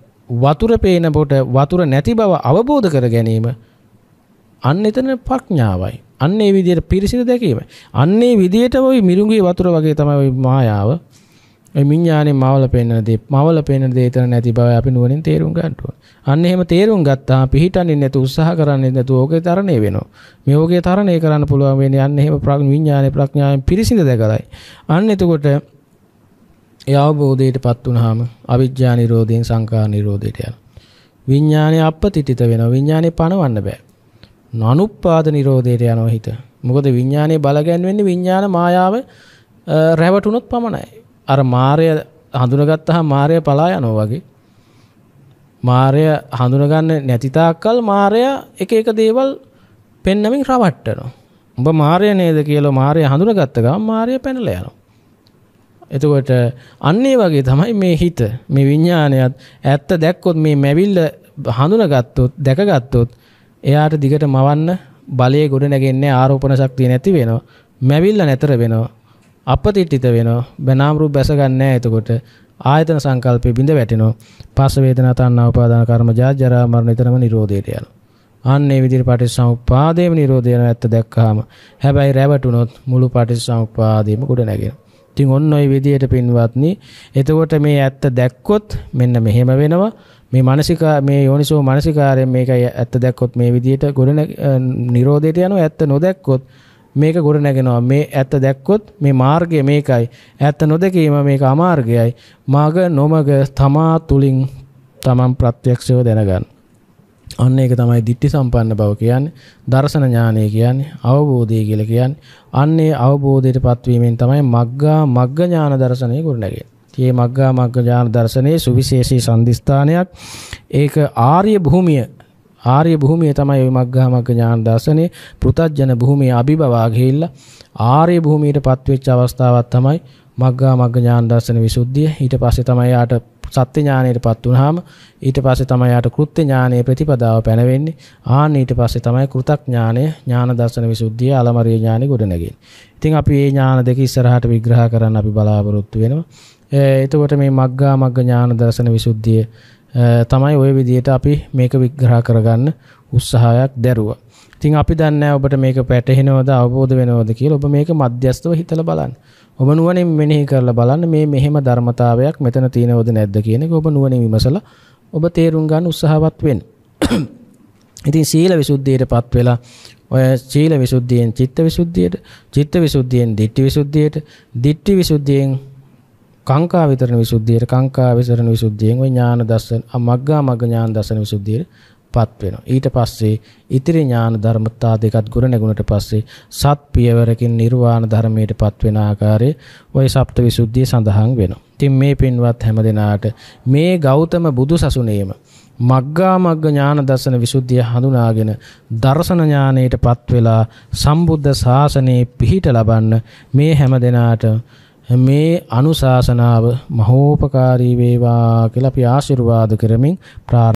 වතුර පේනකොට වතුර නැති බව අවබෝධ කර ගැනීම අන්න එතන ප්‍රඥාවයි. අන්න ඒ විදිහට පිරිසිදු දැකීමයි. අන්න ඒ විදිහට ওই මිරිඟුවේ වතුර වගේ තමයි මායාව ඒ විඥානේ මවල පෙන්වන දේ මවල පෙන්වන දේ එතන නැති බව අපි නුවණින් තේරුම් ගන්න ඕන. අන්න එහෙම තේරුම් ගත්තාම පිහිටන්නේ නැතු උත්සාහ කරන්නේ නැතු ඕකේ තරණය වෙනවා. මේ ඕකේ තරණය කරන්න පුළුවන් වෙන්නේ අන්න එහෙම විඥානේ ප්‍රඥාවෙන් පිරිසිඳ දැකලායි. අන්න එතකොට ඒ අවබෝධයටපත් වුනහම අවිජ්ජා නිරෝධයෙන් සංඛාර නිරෝධයට යනවා. විඥානේ අපපතිතිත වෙනවා. විඥානේ පණවන්න බෑ. නනුප්පාද නිරෝධයට යනවා හිත. මොකද විඥානයේ බල ගැන්වෙන්නේ විඥාන මායාව රැවටුනොත් පමණයි. අර මායය හඳුනගත්තාම මායය පලා යනවා වගේ. මායය හඳුනගන්න නැති තාක්කල් මායය එක එක දේවල් පෙන්නමින් රවට්ටනවා. උඹ මායය නේද කියලා මායය හඳුනගත්ත ගමන් මායය පැනලා යනවා. එතකොට අන්න ඒ වගේ තමයි මේ හිත මේ විඥානයත් ඇත්ත දැක්කොත් මේ මැවිල්ල හඳුනගත්තොත් දැකගත්තොත් එයාට දිගට මවන්න බලය ගොඩ නැගෙන්නේ ආරෝපණ ශක්තිය නැති වෙනවා. මැවිල්ල නැතර වෙනවා. අපතිට්ඨිත වෙනවා. බනාම් රූප බැස ගන්නෑ එතකොට. ආයතන සංකල්පෙ බිඳ වැටෙනවා. පස්ස වේදනා තණ්හා උපාදාන කර්ම ජාජරා මරණ ඊතරම නිරෝධයට යනවා. අන්න ඒ විදිහට පටිච්චසමුප්පාදේම නිරෝධය යන ඇත්ත දැක්කහම හැබැයි රැවටුනොත් මුළු පටිච්චසමුප්පාදේම ගොඩ නැගෙනවා. ඉතින් ඔන්න ඔය විදිහට පින්වත්නි එතකොට මේ ඇත්ත දැක්කොත් මෙන්න මෙහෙම වෙනවා මේ මානසික මේ යෝනිසෝ මානසිකාරයෙන් මේක ඇත්ත දැක්කොත් මේ විදිහට ගොඩ නිරෝධයට යනවා ඇත්ත නොදැක්කොත් මේක ගොඩ නැගෙනවා මේ ඇත්ත දැක්කොත් මේ මාර්ගය මේකයි ඇත්ත නොදැකීම මේක අමාර්ගයයි මාග නොමග තමා තුලින් තමන් ප්‍රත්‍යක්ෂව දැනගන්න අන්න ඒක තමයි ditthi සම්පන්න බව කියන්නේ දර්ශන ඥානය කියන්නේ අවබෝධය කියලා කියන්නේ අන්නේ අවබෝධයට පත්වීමෙන් තමයි මග්ගා මග්ග ඥාන දර්ශනය ගොඩ නැගෙන්නේ මේ මග්ගා මග්ග ඥාන දර්ශනයේ සුවිශේෂී සම්දිස්ථානයක්. ඒක ආර්ය භූමිය ආර්ය භූමිය තමයි ওই මග්ගා මග්ග ඥාන දර්ශනේ පෘතජන භූමිය අභිබවා ගිහිල්ලා ආර්ය භූමියටපත් වෙච්ච අවස්ථාවක් තමයි මග්ගා මග්ග ඥාන දර්ශන විසුද්ධිය. ඊට පස්සේ තමයි යාට සත්‍ය ඥානයටපත් වුනහම ඊට පස්සේ තමයි යාට කෘත්‍ය ඥානයේ ප්‍රතිපදාව පැනවෙන්නේ. ආන් ඊට පස්සේ තමයි කෘතඥානය, ඥාන දර්ශන විසුද්ධිය, අලමරිය ඥානෙ ගොඩනගන්නේ. ඉතින් අපි මේ ඥාන දෙක ඉස්සරහට විග්‍රහ කරන්න අපි බලාපොරොත්තු වෙනවා. එතකොට මේ මග්ගා මග්ග ඥාන දර්ශන විසුද්ධිය තමයි ওই විදිහට අපි මේක විග්‍රහ කරගන්න උත්සාහයක් දැරුවා. ඉතින් අපි දන්නේ ඔබට මේක පැටහෙනවද අවබෝධ වෙනවද කියලා. ඔබ මේක මධ්‍යස්තව හිතලා බලන්න. ඔබ නුවණින් මෙනෙහි කරලා බලන්න මේ මෙහෙම ධර්මතාවයක් මෙතන තියෙනවද නැද්ද කියන එක ඔබ නුවණින් විමසලා ඔබ තේරුම් ගන්න උත්සාහවත් වෙන්න. ඉතින් සීල විසුද්ධියටපත් වෙලා ඔය සීල විසුද්ධියෙන් චිත්ත විසුද්ධියට, චිත්ත විසුද්ධියෙන් ditthi විසුද්ධියට, ditthi විසුද්ධියෙන් කාංකා විතරණ විසුද්ධියට කාංකා විතරණ විසුද්ධියෙන් ওই ඥාන දර්ශන මග්ගා මග්ග ඥාන දර්ශන විසුද්ධියට පත් වෙනවා. ඊට පස්සේ ඉතිරි ඥාන ධර්මතා දෙකත් ගුණ නැගුණට පස්සේ සත් පියවරකින් නිර්වාණ ධර්මයට පත් වෙන ආකාරය ওই සප්තවිසුද්ධිය සඳහන් වෙනවා. ඉතින් මේ පින්වත් හැම දිනාට මේ ගෞතම බුදු සසුනේම මග්ගා මග්ග ඥාන දර්ශන විසුද්ධිය හඳුනාගෙන දර්ශන ඥානයට පත් වෙලා සම්බුද්ධ ශාසනයේ පිහිට ලබන්න මේ හැම දිනාට මේ අනුශාසනාව මහෝපකාරී වේවා කියලා අපි ආශිර්වාද කරමින්